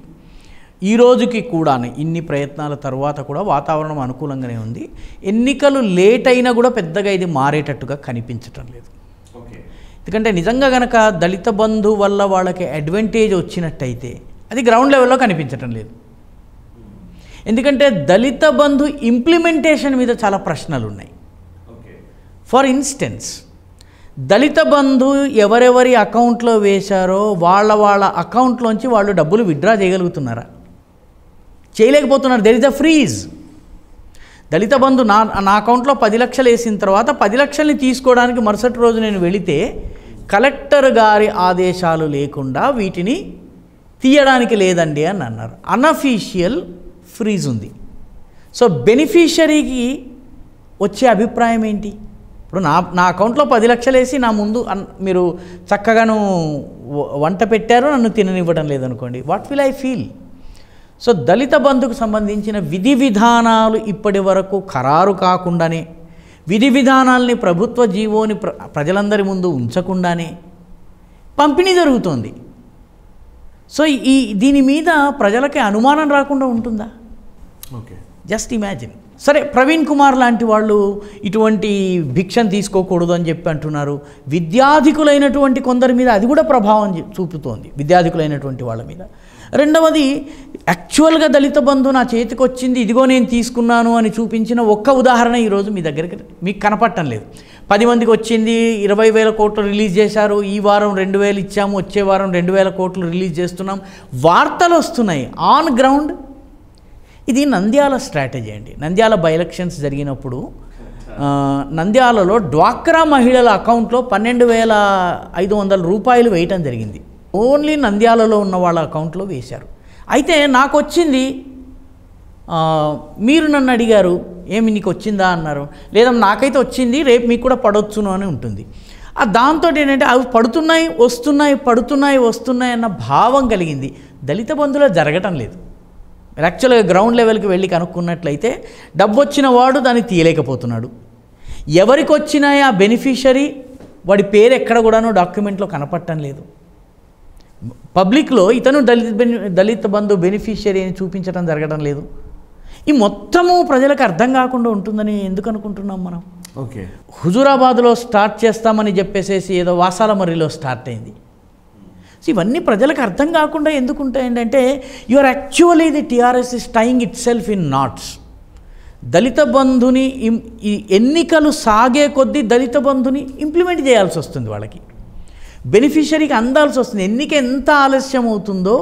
ఈ రోజుకి కూడా ఇన్ని ప్రయత్నాల తర్వాత కూడా వాతావరణం అనుకూలంగానే ఉంది ఎన్నికలు లేట్ అయినా కూడా పెద్దగా ఇది మారేటట్టుగా కనిపించటం లేదు ఎందుకంటే నిజంగా గనక దళిత బంధు వల్ల వాళ్ళకి అడ్వాంటేజ్ వచ్చినట్టయితే అది గ్రౌండ్ లెవెల్లో కనిపించటం లేదు ఎందుకంటే దళిత బంధు ఇంప్లిమెంటేషన్ మీద చాలా ప్రశ్నలు ఉన్నాయి ఫర్ ఇన్స్టెన్స్ దళిత బంధు ఎవరెవరి అకౌంట్లో వేశారో వాళ్ళ వాళ్ళ అకౌంట్లోంచి వాళ్ళు డబ్బులు విత్డ్రా చేయగలుగుతున్నారా చేయలేకపోతున్నారు there is a freeze Dalit Bandhu నా నా అకౌంట్లో పది లక్షలు వేసిన తర్వాత పది లక్షల్ని తీసుకోవడానికి మరుసటి రోజు నేను వెళితే కలెక్టర్ గారి ఆదేశాలు లేకుండా వీటిని తీయడానికి లేదండి అని అన్నారు అనఫీషియల్ ఫ్రీజ్ ఉంది సో బెనిఫిషరీకి వచ్చే అభిప్రాయం ఏంటి ఇప్పుడు నా నా అకౌంట్లో పది లక్షలు వేసి నా ముందు మీరు చక్కగాను వంట పెట్టారు నన్ను తిననివ్వడం లేదనుకోండి what will I feel so Dalit బంధుకు సంబంధించిన విధి విధానాలు ఇప్పటి వరకు ఖరారు కాకుండానే విధి విధానాల్ని ప్రభుత్వ జీవోని ప్ర ప్రజలందరి ముందు ఉంచకుండానే పంపిణీ జరుగుతోంది సో ఈ దీని మీద ప్రజలకి అనుమానం రాకుండా ఉంటుందా ఓకే జస్ట్ ఇమాజిన్ సరే ప్రవీణ్ కుమార్ లాంటి వాళ్ళు ఇటువంటి భిక్షను తీసుకోకూడదు అని చెప్పి అంటున్నారు విద్యాధికులైనటువంటి కొందరి మీద అది కూడా ప్రభావం చూపుతోంది విద్యాధికులైనటువంటి వాళ్ళ మీద రెండవది యాక్చువల్గా దళిత బంధు నా చేతికి వచ్చింది ఇదిగో నేను తీసుకున్నాను అని చూపించిన ఒక్క ఉదాహరణ ఈరోజు మీ దగ్గరికి మీకు కనపడటం లేదు పది మందికి వచ్చింది ఇరవై వేల కోట్లు రిలీజ్ చేశారు ఈ వారం రెండు వేలు ఇచ్చాము వచ్చే వారం రెండు వేల కోట్లు రిలీజ్ చేస్తున్నాం వార్తలు వస్తున్నాయి ఆన్ గ్రౌండ్ ఇది నంద్యాల స్ట్రాటజీ అండి నంద్యాల బై ఎలక్షన్స్ జరిగినప్పుడు నంద్యాలలో డ్వాక్రా మహిళల అకౌంట్లో పన్నెండు వేల ఐదు వందల రూపాయలు వేయటం జరిగింది ఓన్లీ నంద్యాలలో ఉన్న వాళ్ళ అకౌంట్లో వేశారు అయితే నాకు వచ్చింది మీరు నన్ను అడిగారు ఏమి నీకు వచ్చిందా అన్నారు లేదా నాకైతే వచ్చింది రేపు మీకు కూడా పడవచ్చును అని ఉంటుంది ఆ దాంతో ఏంటంటే అవి పడుతున్నాయి వస్తున్నాయి పడుతున్నాయి వస్తున్నాయి అన్న భావం కలిగింది దళిత బంధువులు జరగటం లేదు యాక్చువల్గా గ్రౌండ్ లెవెల్కి వెళ్ళి కనుక్కున్నట్లయితే డబ్బు వచ్చిన వాడు దాన్ని తీయలేకపోతున్నాడు ఎవరికి వచ్చినాయి ఆ బెనిఫిషరీ వాడి పేరు ఎక్కడ కూడానో డాక్యుమెంట్లో కనపడటం లేదు పబ్లిక్లో ఇతను దళిత దళిత బంధు బెనిఫిషియరీ అని చూపించడం జరగడం లేదు ఈ మొత్తము ప్రజలకు అర్థం కాకుండా ఉంటుందని ఎందుకు అనుకుంటున్నాం మనం ఓకే హుజూరాబాద్లో స్టార్ట్ చేస్తామని చెప్పేసేసి ఏదో వాసాలమర్రిలో స్టార్ట్ అయింది సో ఇవన్నీ ప్రజలకు అర్థం కాకుండా ఎందుకు ఉంటాయంటే you are actually the TRS is tying itself in knots Dalit బంధుని ఎన్నికలు సాగే కొద్దీ దళిత బంధుని ఇంప్లిమెంట్ చేయాల్సి వస్తుంది వాళ్ళకి బెనిఫిషరీకి అందాల్సి వస్తుంది ఎన్నిక ఎంత ఆలస్యం అవుతుందో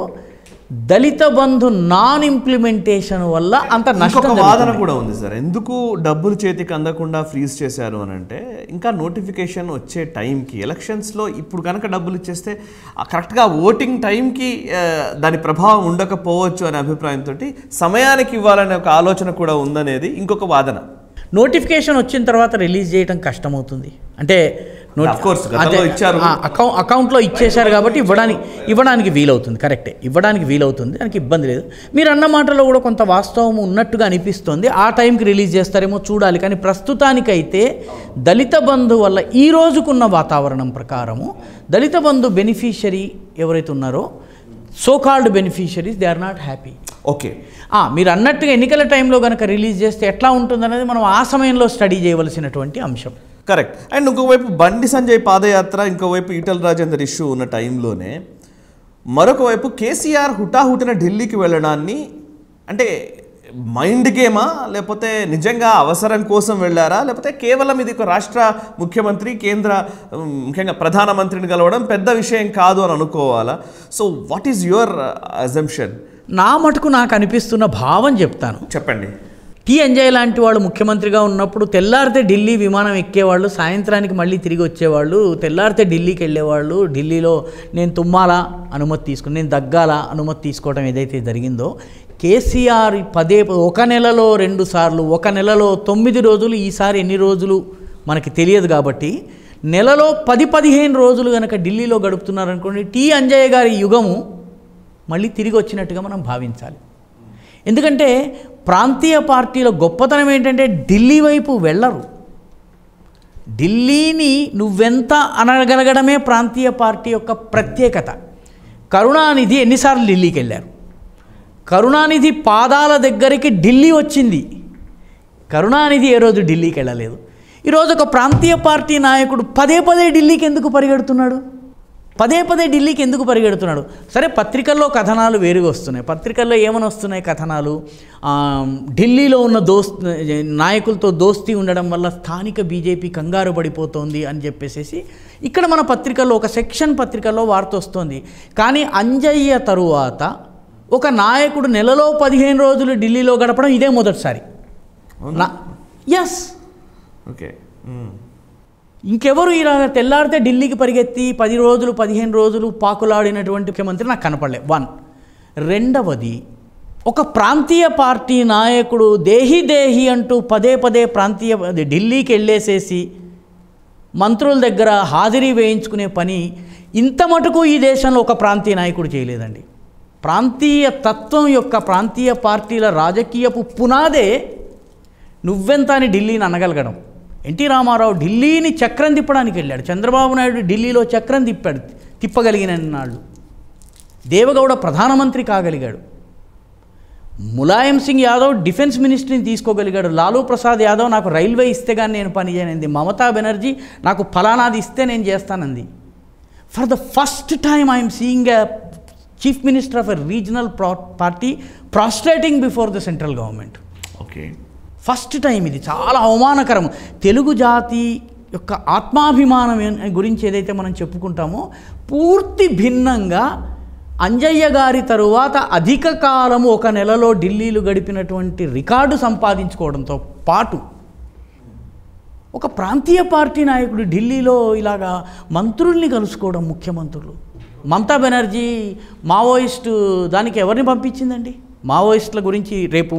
దళిత బంధు నాన్ ఇంప్లిమెంటేషన్ వల్ల అంత నష్టం వాదన కూడా ఉంది సార్ ఎందుకు డబ్బులు చేతికి అందకుండా ఫ్రీజ్ చేశారు అని అంటే ఇంకా నోటిఫికేషన్ వచ్చే టైంకి ఎలక్షన్స్లో ఇప్పుడు కనుక డబ్బులు ఇచ్చేస్తే కరెక్ట్గా ఓటింగ్ టైంకి దాని ప్రభావం ఉండకపోవచ్చు అనే అభిప్రాయంతో సమయానికి ఇవ్వాలనే ఒక ఆలోచన కూడా ఉందనేది ఇంకొక వాదన నోటిఫికేషన్ వచ్చిన తర్వాత రిలీజ్ చేయడం కష్టమవుతుంది అంటే అకౌంట్ అకౌంట్లో ఇచ్చేశారు కాబట్టి ఇవ్వడానికి ఇవ్వడానికి వీలవుతుంది కరెక్టే ఇవ్వడానికి వీలవుతుంది దానికి ఇబ్బంది లేదు మీరు అన్న మాటలో కూడా కొంత వాస్తవం ఉన్నట్టుగా అనిపిస్తుంది ఆ టైంకి రిలీజ్ చేస్తారేమో చూడాలి కానీ ప్రస్తుతానికైతే దళిత బంధు వల్ల ఈ రోజుకున్న వాతావరణం ప్రకారము దళిత బంధు బెనిఫిషరీ ఎవరైతే ఉన్నారో so called beneficiaries they are not happy okay మీరు అన్నట్టుగా ఎన్నికల టైంలో కనుక రిలీజ్ చేస్తే ఎట్లా ఉంటుందనేది మనం ఆ సమయంలో స్టడీ చేయవలసినటువంటి అంశం కరెక్ట్ అండ్ ఇంకోవైపు బండి సంజయ్ పాదయాత్ర ఇంకోవైపు ఈటల్ రాజేందర్ ఇష్యూ ఉన్న టైంలోనే మరొక వైపు కేసీఆర్ హుటాహుటిన ఢిల్లీకి వెళ్ళడాన్ని అంటే మైండ్ గేమా లేకపోతే నిజంగా అవసరం కోసం వెళ్ళారా లేకపోతే కేవలం ఇది ఒక రాష్ట్ర ముఖ్యమంత్రి కేంద్ర ముఖ్యంగా ప్రధానమంత్రిని కలవడం పెద్ద విషయం కాదు అని అనుకోవాలా so what is your assumption నా మటుకు నాకు అనిపిస్తున్న భావం చెప్తాను చెప్పండి టీఎన్జయ్ లాంటి వాళ్ళు ముఖ్యమంత్రిగా ఉన్నప్పుడు తెల్లారితే ఢిల్లీ విమానం ఎక్కేవాళ్ళు సాయంత్రానికి మళ్ళీ తిరిగి వచ్చేవాళ్ళు తెల్లారితే ఢిల్లీకి వెళ్ళేవాళ్ళు ఢిల్లీలో నేను తుమ్మాలా అనుమతి తీసుకుని నేను దగ్గాల అనుమతి తీసుకోవడం ఏదైతే జరిగిందో కేసీఆర్ పదే ఒక నెలలో రెండు సార్లు ఒక నెలలో తొమ్మిది రోజులు ఈసారి ఎన్ని రోజులు మనకి తెలియదు కాబట్టి నెలలో పది పదిహేను రోజులు కనుక ఢిల్లీలో గడుపుతున్నారనుకోండి టీ అంజయ్య గారి యుగము మళ్ళీ తిరిగి వచ్చినట్టుగా మనం భావించాలి ఎందుకంటే ప్రాంతీయ పార్టీల గొప్పతనం ఏంటంటే ఢిల్లీ వైపు వెళ్ళరు ఢిల్లీని నువ్వెంత అనగలగడమే ప్రాంతీయ పార్టీ యొక్క ప్రత్యేకత కరుణానిధి ఎన్నిసార్లు ఢిల్లీకి వెళ్ళారు కరుణానిధి పాదాల దగ్గరికి ఢిల్లీ వచ్చింది కరుణానిధి ఏ రోజు ఢిల్లీకి వెళ్ళలేదు ఈరోజు ఒక ప్రాంతీయ పార్టీ నాయకుడు పదే పదే ఢిల్లీకి ఎందుకు పరిగెడుతున్నాడు పదే పదే ఢిల్లీకి ఎందుకు పరిగెడుతున్నాడు సరే పత్రికల్లో కథనాలు వేరుగా వస్తున్నాయి పత్రికల్లో ఏమని వస్తున్నాయి కథనాలు ఢిల్లీలో ఉన్న దోస్ నాయకులతో దోస్తీ ఉండడం వల్ల స్థానిక బీజేపీ కంగారు పడిపోతోంది అని చెప్పేసేసి ఇక్కడ మన పత్రికల్లో ఒక సెక్షన్ పత్రికల్లో వార్త వస్తుంది కానీ అంజయ్య తరువాత ఒక నాయకుడు నెలలో పదిహేను రోజులు ఢిల్లీలో గడపడం ఇదే మొదటిసారి ఎస్ ఓకే ఇంకెవరు ఇలా తెల్లారితే ఢిల్లీకి పరిగెత్తి పది రోజులు పదిహేను రోజులు పాకులాడినటువంటి ముఖ్యమంత్రి నాకు కనపడలే వన్ రెండవది ఒక ప్రాంతీయ పార్టీ నాయకుడు దేహి దేహి అంటూ పదే పదే ప్రాంతీయ ఢిల్లీకి వెళ్ళేసేసి మంత్రుల దగ్గర హాజరీ వేయించుకునే పని ఇంత మటుకు ఈ దేశంలో ఒక ప్రాంతీయ నాయకుడు చేయలేదండి ప్రాంతీయ తత్వం యొక్క ప్రాంతీయ పార్టీల రాజకీయపు పునాదే నువ్వెంత అని ఢిల్లీని అనగలగడం ఎన్టీ రామారావు ఢిల్లీని చక్రం తిప్పడానికి వెళ్ళాడు చంద్రబాబు నాయుడు ఢిల్లీలో చక్రం తిప్పాడు తిప్పగలిగిన నాళ్ళు దేవగౌడ ప్రధానమంత్రి కాగలిగాడు ములాయం సింగ్ యాదవ్ డిఫెన్స్ మినిస్ట్రీని తీసుకోగలిగాడు లాలూ ప్రసాద్ యాదవ్ నాకు రైల్వే ఇస్తే కానీ నేను పని మమతా బెనర్జీ నాకు ఫలానాది ఇస్తే నేను చేస్తానంది for the first time I'm seeing a chief minister of a regional ప్రా party prostrating before the central government okay first time ఇది చాలా అవమానకరం తెలుగు జాతి యొక్క ఆత్మాభిమానం గురించి ఏదైతే మనం చెప్పుకుంటామో పూర్తి భిన్నంగా అంజయ్య గారి తరువాత అధిక కాలము ఒక నెలలో ఢిల్లీలు గడిపినటువంటి రికార్డు సంపాదించుకోవడంతో పాటు ఒక ప్రాంతీయ పార్టీ నాయకుడు ఢిల్లీలో ఇలాగా మంత్రుల్ని కలుసుకోవడం ముఖ్యమంత్రులు మమతా బెనర్జీ మావోయిస్టు దానికి ఎవరిని పంపించిందండి మావోయిస్టుల గురించి రేపు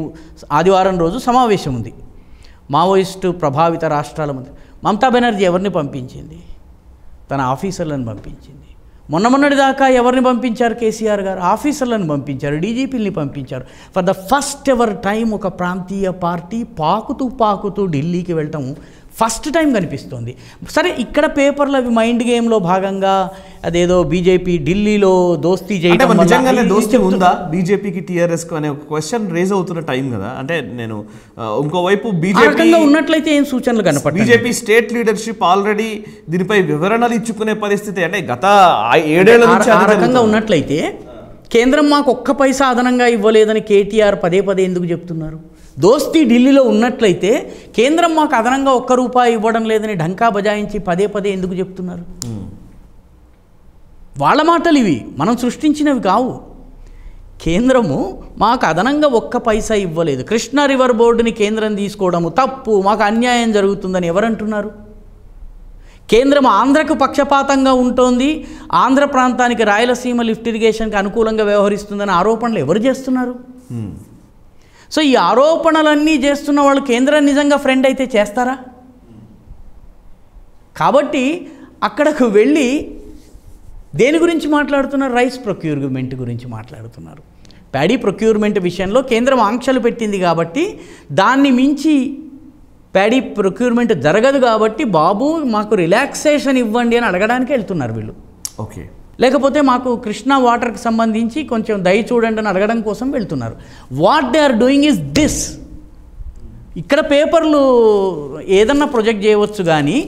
ఆదివారం రోజు సమావేశం ఉంది మావోయిస్టు ప్రభావిత రాష్ట్రాల మధ్య మమతా బెనర్జీ ఎవరిని పంపించింది తన ఆఫీసర్లను పంపించింది మొన్న మొన్నటి దాకా ఎవరిని పంపించారు కేసీఆర్ గారు ఆఫీసర్లను పంపించారు డీజీపీని పంపించారు for the first ever time ఒక ప్రాంతీయ పార్టీ పాకుతూ పాకుతూ ఢిల్లీకి వెళ్ళటం ఫస్ట్ టైం కనిపిస్తోంది సరే ఇక్కడ పేపర్లు అవి మైండ్ గేమ్లో భాగంగా అదేదో బీజేపీ ఢిల్లీలో దోస్తీ చేయడం నిజంగానే దోస్తీ ఉందా బీజేపీకి టీఆర్ఎస్ అనే ఒక క్వశ్చన్ రేజ్ అవుతున్న టైం కదా అంటే నేను ఇంకోవైపు బీజేపీ ఉన్నట్లయితే ఏం సూచనలు కనపడ బీజేపీ స్టేట్ లీడర్షిప్ ఆల్రెడీ దీనిపై వివరణలు ఇచ్చుకునే పరిస్థితి అంటే గత ఏడేళ్ల నుంచి ఆ రకంగా ఉన్నట్లయితే కేంద్రం మాకు ఒక్క పైసా అదనంగా ఇవ్వలేదని కేటీఆర్ పదే పదే ఎందుకు చెప్తున్నారు దోస్తీ ఢిల్లీలో ఉన్నట్లయితే కేంద్రం మాకు అదనంగా ఒక్క రూపాయి ఇవ్వడం లేదని ఢంకా బజాయించి పదే పదే ఎందుకు చెప్తున్నారు వాళ్ళ మాటలు ఇవి మనం సృష్టించినవి కావు కేంద్రము మాకు అదనంగా ఒక్క పైసా ఇవ్వలేదు కృష్ణా రివర్ బోర్డుని కేంద్రం తీసుకోవడము తప్పు మాకు అన్యాయం జరుగుతుందని ఎవరంటున్నారు కేంద్రం ఆంధ్రకు పక్షపాతంగా ఉంటోంది ఆంధ్ర ప్రాంతానికి రాయలసీమ లిఫ్ట్ ఇరిగేషన్కి అనుకూలంగా వ్యవహరిస్తుందని ఆరోపణలు ఎవరు చేస్తున్నారు సో ఈ ఆరోపణలన్నీ చేస్తున్న వాళ్ళు కేంద్రం నిజంగా ఫ్రెండ్ అయితే చేస్తారా కాబట్టి అక్కడకు వెళ్ళి దేని గురించి మాట్లాడుతున్నారు రైస్ ప్రొక్యూర్మెంట్ గురించి మాట్లాడుతున్నారు ప్యాడీ ప్రొక్యూర్మెంట్ విషయంలో కేంద్రం ఆంక్షలు పెట్టింది కాబట్టి దాన్ని మించి ప్యాడీ ప్రొక్యూర్మెంట్ జరగదు కాబట్టి బాబు మాకు రిలాక్సేషన్ ఇవ్వండి అని అడగడానికి వెళ్తున్నారు వీళ్ళు ఓకే లేకపోతే మాకు కృష్ణా వాటర్కి సంబంధించి కొంచెం దయ చూడండి అని అడగడం కోసం వెళ్తున్నారు what they are doing is this ఇక్కడ పేపర్లు ఏదన్నా ప్రొజెక్ట్ చేయవచ్చు కానీ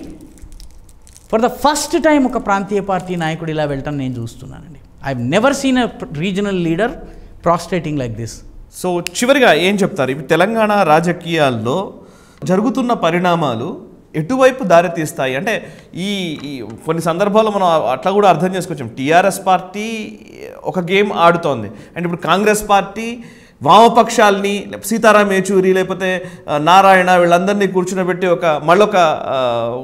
ఫర్ ద ఫస్ట్ టైం ఒక ప్రాంతీయ పార్టీ నాయకుడు ఇలా వెళ్ళటం నేను చూస్తున్నానండి I never seen a regional leader prostating like this so చివరిగా ఏం చెప్తారు ఇవి తెలంగాణ రాజకీయాల్లో జరుగుతున్న పరిణామాలు ఎటువైపు దారితీస్తాయి అంటే ఈ కొన్ని సందర్భాల్లో మనం అట్లా కూడా అర్థం చేసుకోవచ్చు టీఆర్ఎస్ పార్టీ ఒక గేమ్ ఆడుతోంది అండ్ ఇప్పుడు కాంగ్రెస్ పార్టీ వామపక్షాలని సీతారాం యేచూరి లేకపోతే నారాయణ వీళ్ళందరినీ కూర్చునబెట్టి ఒక మళ్ళొక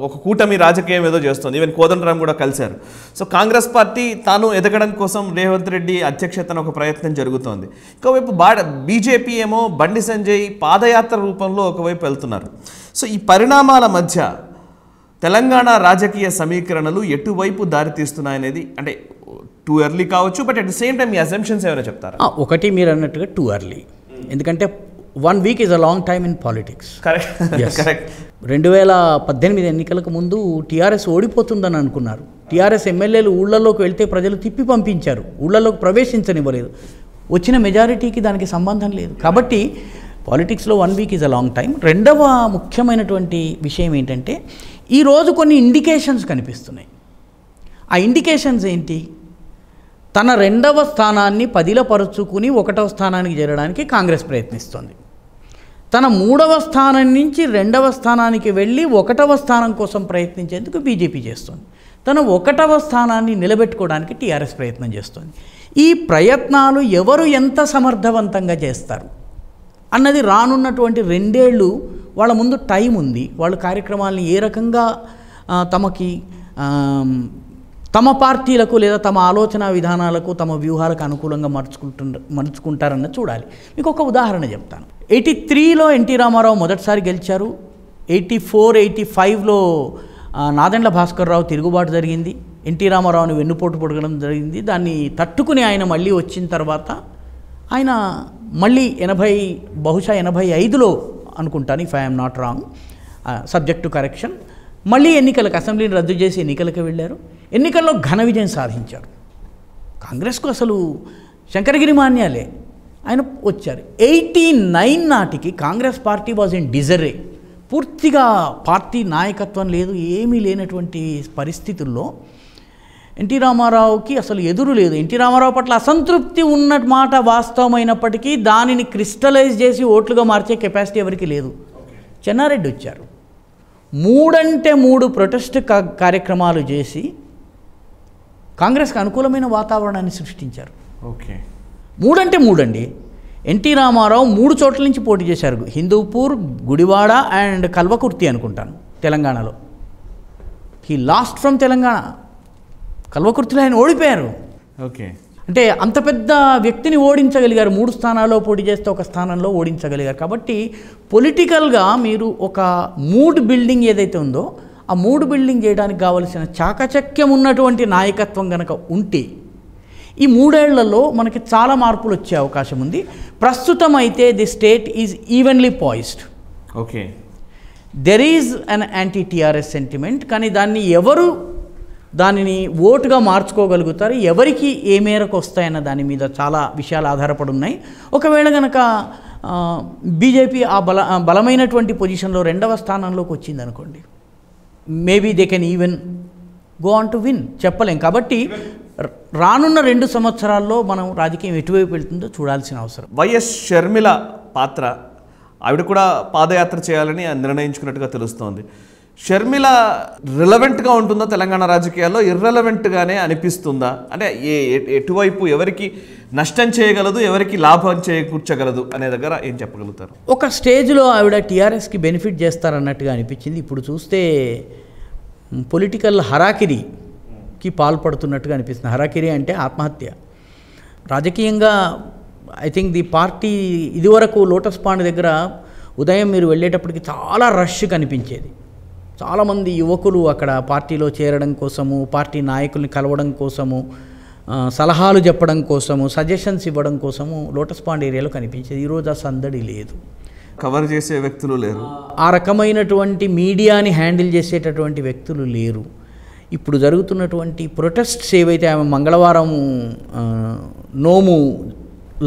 ఒక కూటమి రాజకీయం ఏదో చేస్తుంది ఈవెన్ కోదండరామ్ కూడా కలిశారు సో కాంగ్రెస్ పార్టీ తాను ఎదగడం కోసం రేవంత్ రెడ్డి అధ్యక్షతన ఒక ప్రయత్నం జరుగుతోంది ఇంకోవైపు బా బీజేపీ ఏమో బండి సంజయ్ పాదయాత్ర రూపంలో ఒకవైపు వెళ్తున్నారు సో ఈ పరిణామాల మధ్య తెలంగాణ రాజకీయ సమీకరణలు ఎటువైపు దారితీస్తున్నాయనేది అంటే టూ ఎర్లీ కావచ్చు but at the same time మీ అసెంప్షన్స్ ఏమైనా చెప్తారా ఒకటి మీరు అన్నట్టుగా టూ ఎర్లీ ఎందుకంటే one week is a long time in politics correct రెండు వేల పద్దెనిమిది ఎన్నికలకు ముందు టీఆర్ఎస్ ఓడిపోతుందని అనుకున్నారు టీఆర్ఎస్ ఎమ్మెల్యేలు ఊళ్ళలోకి వెళ్తే ప్రజలు తిప్పి పంపించారు ఊళ్ళలోకి ప్రవేశించనివ్వలేదు వచ్చిన మెజారిటీకి దానికి సంబంధం లేదు కాబట్టి పాలిటిక్స్లో one week is a long time రెండవ ముఖ్యమైనటువంటి విషయం ఏంటంటే ఈరోజు కొన్ని ఇండికేషన్స్ కనిపిస్తున్నాయి ఆ ఇండికేషన్స్ ఏంటి తన రెండవ స్థానాన్ని పదిలపరుచుకుని ఒకటవ స్థానానికి చేరడానికి కాంగ్రెస్ ప్రయత్నిస్తోంది తన మూడవ స్థానం నుంచి రెండవ స్థానానికి వెళ్ళి ఒకటవ స్థానం కోసం ప్రయత్నించేందుకు బీజేపీ చేస్తుంది తన ఒకటవ స్థానాన్ని నిలబెట్టుకోవడానికి టీఆర్ఎస్ ప్రయత్నం చేస్తుంది ఈ ప్రయత్నాలు ఎవరు ఎంత సమర్థవంతంగా చేస్తారు అన్నది రానున్నటువంటి రెండేళ్ళు వాళ్ళ ముందు టైం ఉంది వాళ్ళు కార్యక్రమాలను ఏ రకంగా తమకి తమ పార్టీలకు లేదా తమ ఆలోచన విధానాలకు తమ వ్యూహాలకు అనుకూలంగా మరుచుకుంటు మరుచుకుంటారన్న చూడాలి మీకు ఒక ఉదాహరణ చెప్తాను ఎయిటీ త్రీలో ఎన్టీ రామారావు మొదటిసారి గెలిచారు ఎయిటీ ఫోర్ ఎయిటీ ఫైవ్లో నాదెండ్ల భాస్కర్రావు తిరుగుబాటు జరిగింది ఎన్టీ రామారావుని వెన్నుపోటు పొడగడం జరిగింది దాన్ని తట్టుకుని ఆయన మళ్ళీ వచ్చిన తర్వాత ఆయన మళ్ళీ ఎనభై బహుశా ఎనభై ఐదులో అనుకుంటాను if I'm not wrong subject to correction మళ్ళీ ఎన్నికలకు అసెంబ్లీని రద్దు చేసి ఎన్నికలకు వెళ్ళారు ఎన్నికల్లో ఘన విజయం సాధించారు కాంగ్రెస్కు అసలు శంకరగిరి మాన్యాలే ఆయన వచ్చారు ఎయిటీ నైన్ నాటికి Congress party was in disarray పూర్తిగా పార్టీ నాయకత్వం లేదు ఏమీ లేనటువంటి పరిస్థితుల్లో ఎన్టీ రామారావుకి అసలు ఎదురు లేదు ఎన్టీ రామారావు పట్ల అసంతృప్తి ఉన్న మాట వాస్తవమైనప్పటికీ దానిని క్రిస్టలైజ్ చేసి ఓట్లుగా మార్చే కెపాసిటీ ఎవరికి లేదు చెన్నారెడ్డి వచ్చారు మూడంటే మూడు ప్రొటెస్ట్ కార్యక్రమాలు చేసి కాంగ్రెస్కి అనుకూలమైన వాతావరణాన్ని సృష్టించారు ఓకే మూడంటే మూడండి ఎన్టీ రామారావు మూడు చోట్ల నుంచి పోటీ చేశారు హిందూపూర్ గుడివాడ అండ్ కల్వకుర్తి అనుకుంటాను తెలంగాణలో హీ లాస్ట్ ఫ్రమ్ తెలంగాణ కల్వకుర్తిలో ఆయన ఓడిపోయారు ఓకే అంటే అంత పెద్ద వ్యక్తిని ఓడించగలిగారు మూడు స్థానాల్లో పోటీ చేస్తే ఒక స్థానంలో ఓడించగలిగారు కాబట్టి పొలిటికల్గా మీరు ఒక మూడ్ బిల్డింగ్ ఏదైతే ఉందో ఆ మూడ్ బిల్డింగ్ చేయడానికి కావలసిన చాకచక్యం ఉన్నటువంటి నాయకత్వం కనుక ఉంటే ఈ మూడేళ్లలో మనకి చాలా మార్పులు వచ్చే అవకాశం ఉంది ప్రస్తుతం అయితే the state is evenly poised okay there is an anti TRS sentiment కానీ దాన్ని ఎవరు దానిని ఓటుగా మార్చుకోగలుగుతారు ఎవరికి ఏ మేరకు వస్తాయన్న దాని మీద చాలా విషయాలు ఆధారపడి ఉన్నాయి ఒకవేళ కనుక బీజేపీ ఆ బల బలమైనటువంటి పొజిషన్లో రెండవ స్థానంలోకి వచ్చింది అనుకోండి maybe they can even go on to win చెప్పలేం కాబట్టి రానున్న రెండు సంవత్సరాల్లో మనం రాజకీయం ఎటువైపు వెళ్తుందో చూడాల్సిన అవసరం వైఎస్ షర్మిల పాత్ర ఆవిడ కూడా పాదయాత్ర చేయాలని నిర్ణయించుకున్నట్టుగా తెలుస్తోంది షర్మిల రిలవెంట్గా ఉంటుందా తెలంగాణ రాజకీయాల్లో ఇర్రెలవెంట్గానే అనిపిస్తుందా అంటే ఏ ఎటువైపు ఎవరికి నష్టం చేయగలదు ఎవరికి లాభం చేకూర్చగలదు అనే దగ్గర ఏం చెప్పగలుగుతారు ఒక స్టేజ్లో ఆవిడ టీఆర్ఎస్కి బెనిఫిట్ చేస్తారన్నట్టుగా అనిపించింది ఇప్పుడు చూస్తే పొలిటికల్ హరాకిరికి పాల్పడుతున్నట్టుగా అనిపిస్తుంది హరాకిరి అంటే ఆత్మహత్య రాజకీయంగా ఐ థింక్ ది పార్టీ ఇదివరకు లోటస్ పాండ్ దగ్గర ఉదయం మీరు వెళ్ళేటప్పటికి చాలా రష్ కనిపించేది చాలామంది యువకులు అక్కడ పార్టీలో చేరడం కోసము పార్టీ నాయకుల్ని కలవడం కోసము సలహాలు చెప్పడం కోసము సజెషన్స్ ఇవ్వడం కోసము లోటస్ పాండ్ ఏరియాలో కనిపించేది ఈరోజు ఆ సందడి లేదు కవర్ చేసే వ్యక్తులు లేరు ఆ రకమైనటువంటి మీడియాని హ్యాండిల్ చేసేటటువంటి వ్యక్తులు లేరు ఇప్పుడు జరుగుతున్నటువంటి ప్రొటెస్ట్స్ ఏవైతే ఆమె మంగళవారం నోము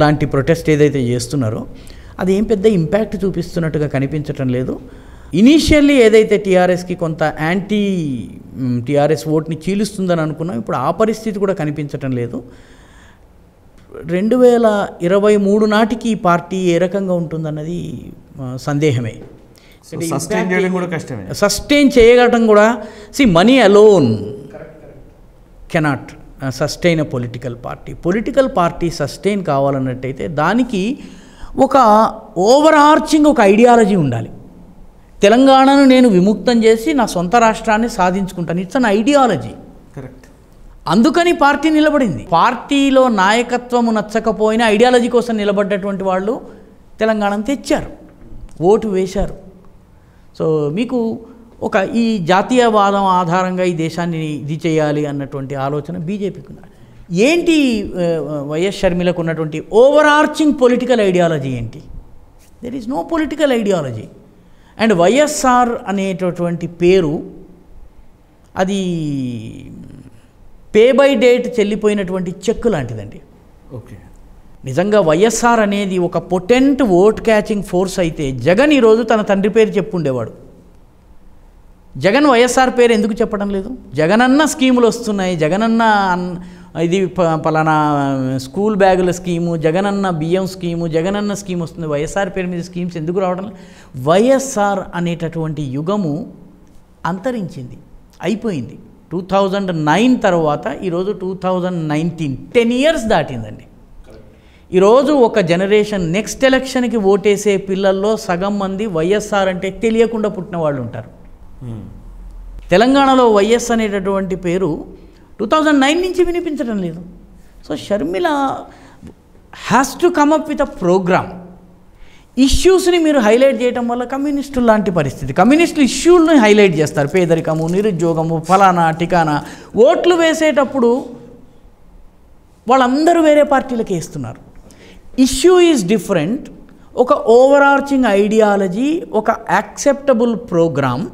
లాంటి ప్రొటెస్ట్ ఏదైతే చేస్తున్నారో అది ఏం పెద్ద ఇంపాక్ట్ చూపిస్తున్నట్టుగా కనిపించటం లేదు ఇనీషియల్లీ ఏదైతే టీఆర్ఎస్కి కొంత యాంటీ టీఆర్ఎస్ ఓట్ని చీలుస్తుందని అనుకున్నాం ఇప్పుడు ఆ పరిస్థితి కూడా కనిపించటం లేదు రెండు వేల ఇరవై మూడు నాటికి ఈ పార్టీ ఏ రకంగా ఉంటుందన్నది సందేహమే సస్టైన్ కష్టమే చేయగటం కూడా see money alone cannot sustain a political party political party sustain కావాలన్నట్టయితే దానికి ఒక ఓవర్ ఆర్చింగ్ ఒక ఐడియాలజీ ఉండాలి తెలంగాణను నేను విముక్తం చేసి నా సొంత రాష్ట్రాన్ని సాధించుకుంటాను ఇట్స్ అన్ ఐడియాలజీ కరెక్ట్ అందుకని పార్టీ నిలబడింది పార్టీలో నాయకత్వము నచ్చకపోయినా ఐడియాలజీ కోసం నిలబడ్డటువంటి వాళ్ళు తెలంగాణను తెచ్చారు ఓటు వేశారు సో మీకు ఒక ఈ జాతీయవాదం ఆధారంగా ఈ దేశాన్ని ఇది చేయాలి అన్నటువంటి ఆలోచన బీజేపీకి ఉన్నారు ఏంటి వైఎస్ షర్మిలకు ఉన్నటువంటి ఓవరార్చింగ్ పొలిటికల్ ఐడియాలజీ ఏంటి there is no political ideology and YSR అనేటటువంటి పేరు అది పే బై డేట్ చెల్లిపోయినటువంటి చెక్ లాంటిదండి ఓకే నిజంగా వైఎస్ఆర్ అనేది ఒక పొటెంట్ ఓట్ క్యాచింగ్ ఫోర్స్ అయితే జగన్ ఈరోజు తన తండ్రి పేరు చెప్పుండేవాడు జగన్ వైఎస్ఆర్ పేరు ఎందుకు చెప్పడం లేదు జగనన్న స్కీములు వస్తున్నాయి జగనన్న ఇది పలానా స్కూల్ బ్యాగుల స్కీము జగనన్న బియ్యం స్కీము జగనన్న స్కీమ్ వస్తుంది వైఎస్ఆర్ పేరు మీద స్కీమ్స్ ఎందుకు రావడం వైఎస్ఆర్ అనేటటువంటి యుగము అంతరించింది అయిపోయింది టూ థౌజండ్ నైన్ తర్వాత ఈరోజు two thousand nineteen ten years దాటిందండి ఈరోజు ఒక జనరేషన్ నెక్స్ట్ ఎలక్షన్కి ఓటేసే పిల్లల్లో సగం మంది వైఎస్ఆర్ అంటే తెలియకుండా పుట్టిన వాళ్ళు ఉంటారు తెలంగాణలో వైఎస్ అనేటటువంటి పేరు టూ థౌజండ్ నైన్ నుంచి వినిపించడం లేదు so Sharmila has to come up with a programme ఇష్యూస్ని మీరు హైలైట్ చేయడం వల్ల కమ్యూనిస్టు లాంటి పరిస్థితి కమ్యూనిస్టులు ఇష్యూలను హైలైట్ చేస్తారు పేదరికము నిరుద్యోగము ఫలానా టికానా ఓట్లు వేసేటప్పుడు వాళ్ళందరూ వేరే పార్టీలకే వేస్తున్నారు ఇష్యూ ఈజ్ డిఫరెంట్ ఒక ఓవరార్చింగ్ ఐడియాలజీ ఒక acceptable programme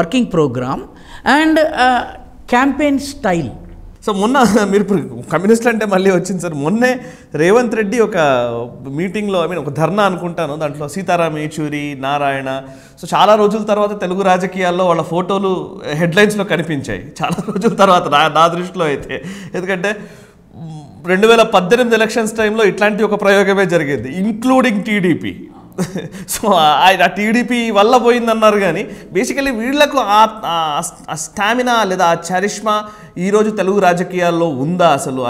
working programme and campaign style so మొన్న మీరు ఇప్పుడు కమ్యూనిస్టులు అంటే మళ్ళీ వచ్చింది సార్ మొన్నే రేవంత్ రెడ్డి ఒక మీటింగ్లో ఐ మీన్ ఒక ధర్నా అనుకుంటాను దాంట్లో సీతారాం యేచూరి నారాయణ సో చాలా రోజుల తర్వాత తెలుగు రాజకీయాల్లో వాళ్ళ ఫోటోలు హెడ్లైన్స్లో కనిపించాయి చాలా రోజుల తర్వాత నా నా దృష్టిలో అయితే ఎందుకంటే రెండు వేల పద్దెనిమిది ఎలక్షన్స్ టైంలో ఇట్లాంటి ఒక ప్రయోగమే జరిగింది ఇంక్లూడింగ్ టీడీపీ సో ఆ టీడీపీ వల్ల పోయిందన్నారు కానీ బేసికలీ వీళ్లకు ఆ స్టామినా లేదా ఆ చరిష్మా ఈరోజు తెలుగు రాజకీయాల్లో ఉందా అసలు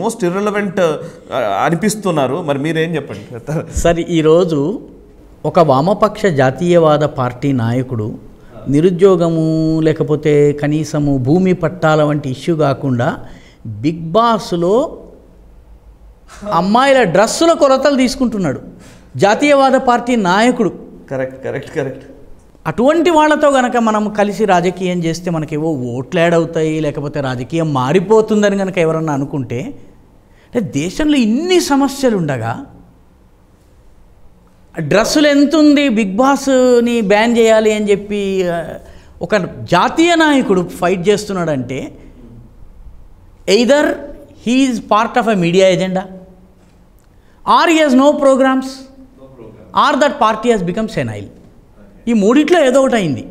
మోస్ట్ ఇర్రెలవెంట్ అనిపిస్తున్నారు మరి మీరేం చెప్పండి సరే ఈరోజు ఒక వామపక్ష జాతీయవాద పార్టీ నాయకుడు నిరుద్యోగము లేకపోతే కనీసము భూమి పట్టాల వంటి ఇష్యూ కాకుండా బిగ్ బాస్లో అమ్మాయిల డ్రస్సుల కొలతలు తీసుకుంటున్నాడు జాతీయవాద పార్టీ నాయకుడు కరెక్ట్ కరెక్ట్ కరెక్ట్ అటువంటి వాళ్ళతో గనక మనం కలిసి రాజకీయం చేస్తే మనకేవో ఓట్లు యాడ్ అవుతాయి లేకపోతే రాజకీయం మారిపోతుందని కనుక ఎవరన్నా అనుకుంటే దేశంలో ఇన్ని సమస్యలు ఉండగా డ్రెస్సులు ఎంత ఉంది బిగ్ బాస్ని బ్యాన్ చేయాలి అని చెప్పి ఒక జాతీయ నాయకుడు ఫైట్ చేస్తున్నాడంటే either he is part of a media agenda or he has no programmes or that party has become senile ఈ మూడిట్లో ఏదో ఒకటి అయింది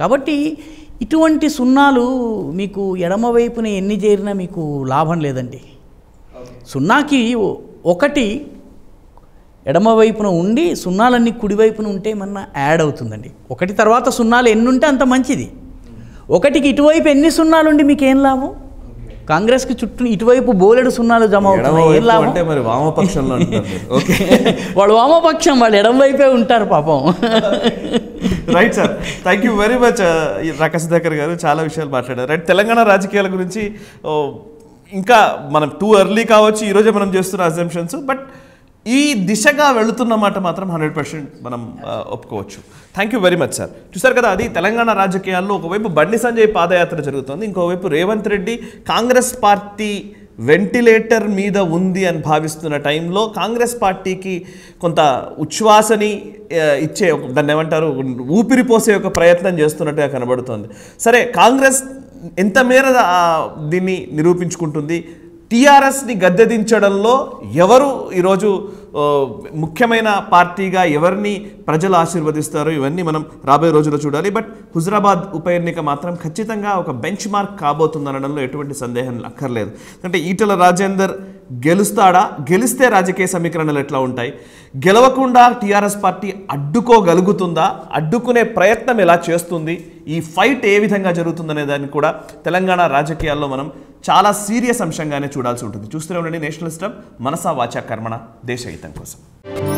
కాబట్టి ఇటువంటి సున్నాలు మీకు ఎడమవైపున ఎన్ని చేరినా మీకు లాభం లేదండి సున్నాకి ఒకటి ఎడమవైపున ఉండి సున్నాలన్నీ కుడివైపున ఉంటే మన యాడ్ అవుతుందండి ఒకటి తర్వాత సున్నాలు ఎన్ని ఉంటే అంత మంచిది ఒకటికి ఇటువైపు ఎన్ని సున్నాలు మీకు మీకేం లాభం కాంగ్రెస్ కి చుట్టూ ఇటువైపు బోలెడు సున్నాలు జమ అవుతున్నాయి అంటే మరి వాళ్ళు వామపక్షం వాళ్ళు ఎడం వైపే ఉంటారు పాపం right sir thank you very much రక దగ్గర గారు చాలా విషయాలు మాట్లాడారు రైట్ తెలంగాణ రాజకీయాల గురించి ఇంకా మనం టూ ఎర్లీ కావచ్చు ఈరోజే మనం చేస్తున్న అజంప్షన్స్ బట్ ఈ దిశగా వెళుతున్నమాట మాత్రం హండ్రెడ్ పర్సెంట్ మనం ఒప్పుకోవచ్చు thank you very much sir చూసారు కదా అది తెలంగాణ రాజకీయాల్లో ఒకవైపు బండి సంజయ్ పాదయాత్ర జరుగుతుంది ఇంకోవైపు రేవంత్ రెడ్డి కాంగ్రెస్ పార్టీ వెంటిలేటర్ మీద ఉంది అని భావిస్తున్న టైంలో కాంగ్రెస్ పార్టీకి కొంత ఉచ్ఛ్వాసని ఇచ్చే దాన్ని ఏమంటారు ఊపిరిపోసే ఒక ప్రయత్నం చేస్తున్నట్టుగా కనబడుతోంది సరే కాంగ్రెస్ ఎంత మేర దీన్ని నిరూపించుకుంటుంది టీఆర్ఎస్ని గద్దెదించడంలో ఎవరు ఈరోజు ముఖ్యమైన పార్టీగా ఎవరిని ప్రజలు ఆశీర్వదిస్తారో ఇవన్నీ మనం రాబోయే రోజుల్లో చూడాలి బట్ హుజరాబాద్ ఉప ఎన్నిక మాత్రం ఖచ్చితంగా ఒక బెంచ్ మార్క్ కాబోతుందనడంలో ఎటువంటి సందేహం అక్కర్లేదు అంటే ఈటల రాజేందర్ గెలుస్తాడా గెలిస్తే రాజకీయ సమీకరణలు ఎట్లా ఉంటాయి గెలవకుండా టీఆర్ఎస్ పార్టీ అడ్డుకోగలుగుతుందా అడ్డుకునే ప్రయత్నం ఎలా చేస్తుంది ఈ ఫైట్ ఏ విధంగా జరుగుతుందనే దాన్ని కూడా తెలంగాణ రాజకీయాల్లో మనం చాలా సీరియస్ అంశంగానే చూడాల్సి ఉంటుంది చూస్తూనే ఉండండి నేషనల్ స్టమ్ మనసా వాచా కర్మణ హిత Erten Kozan.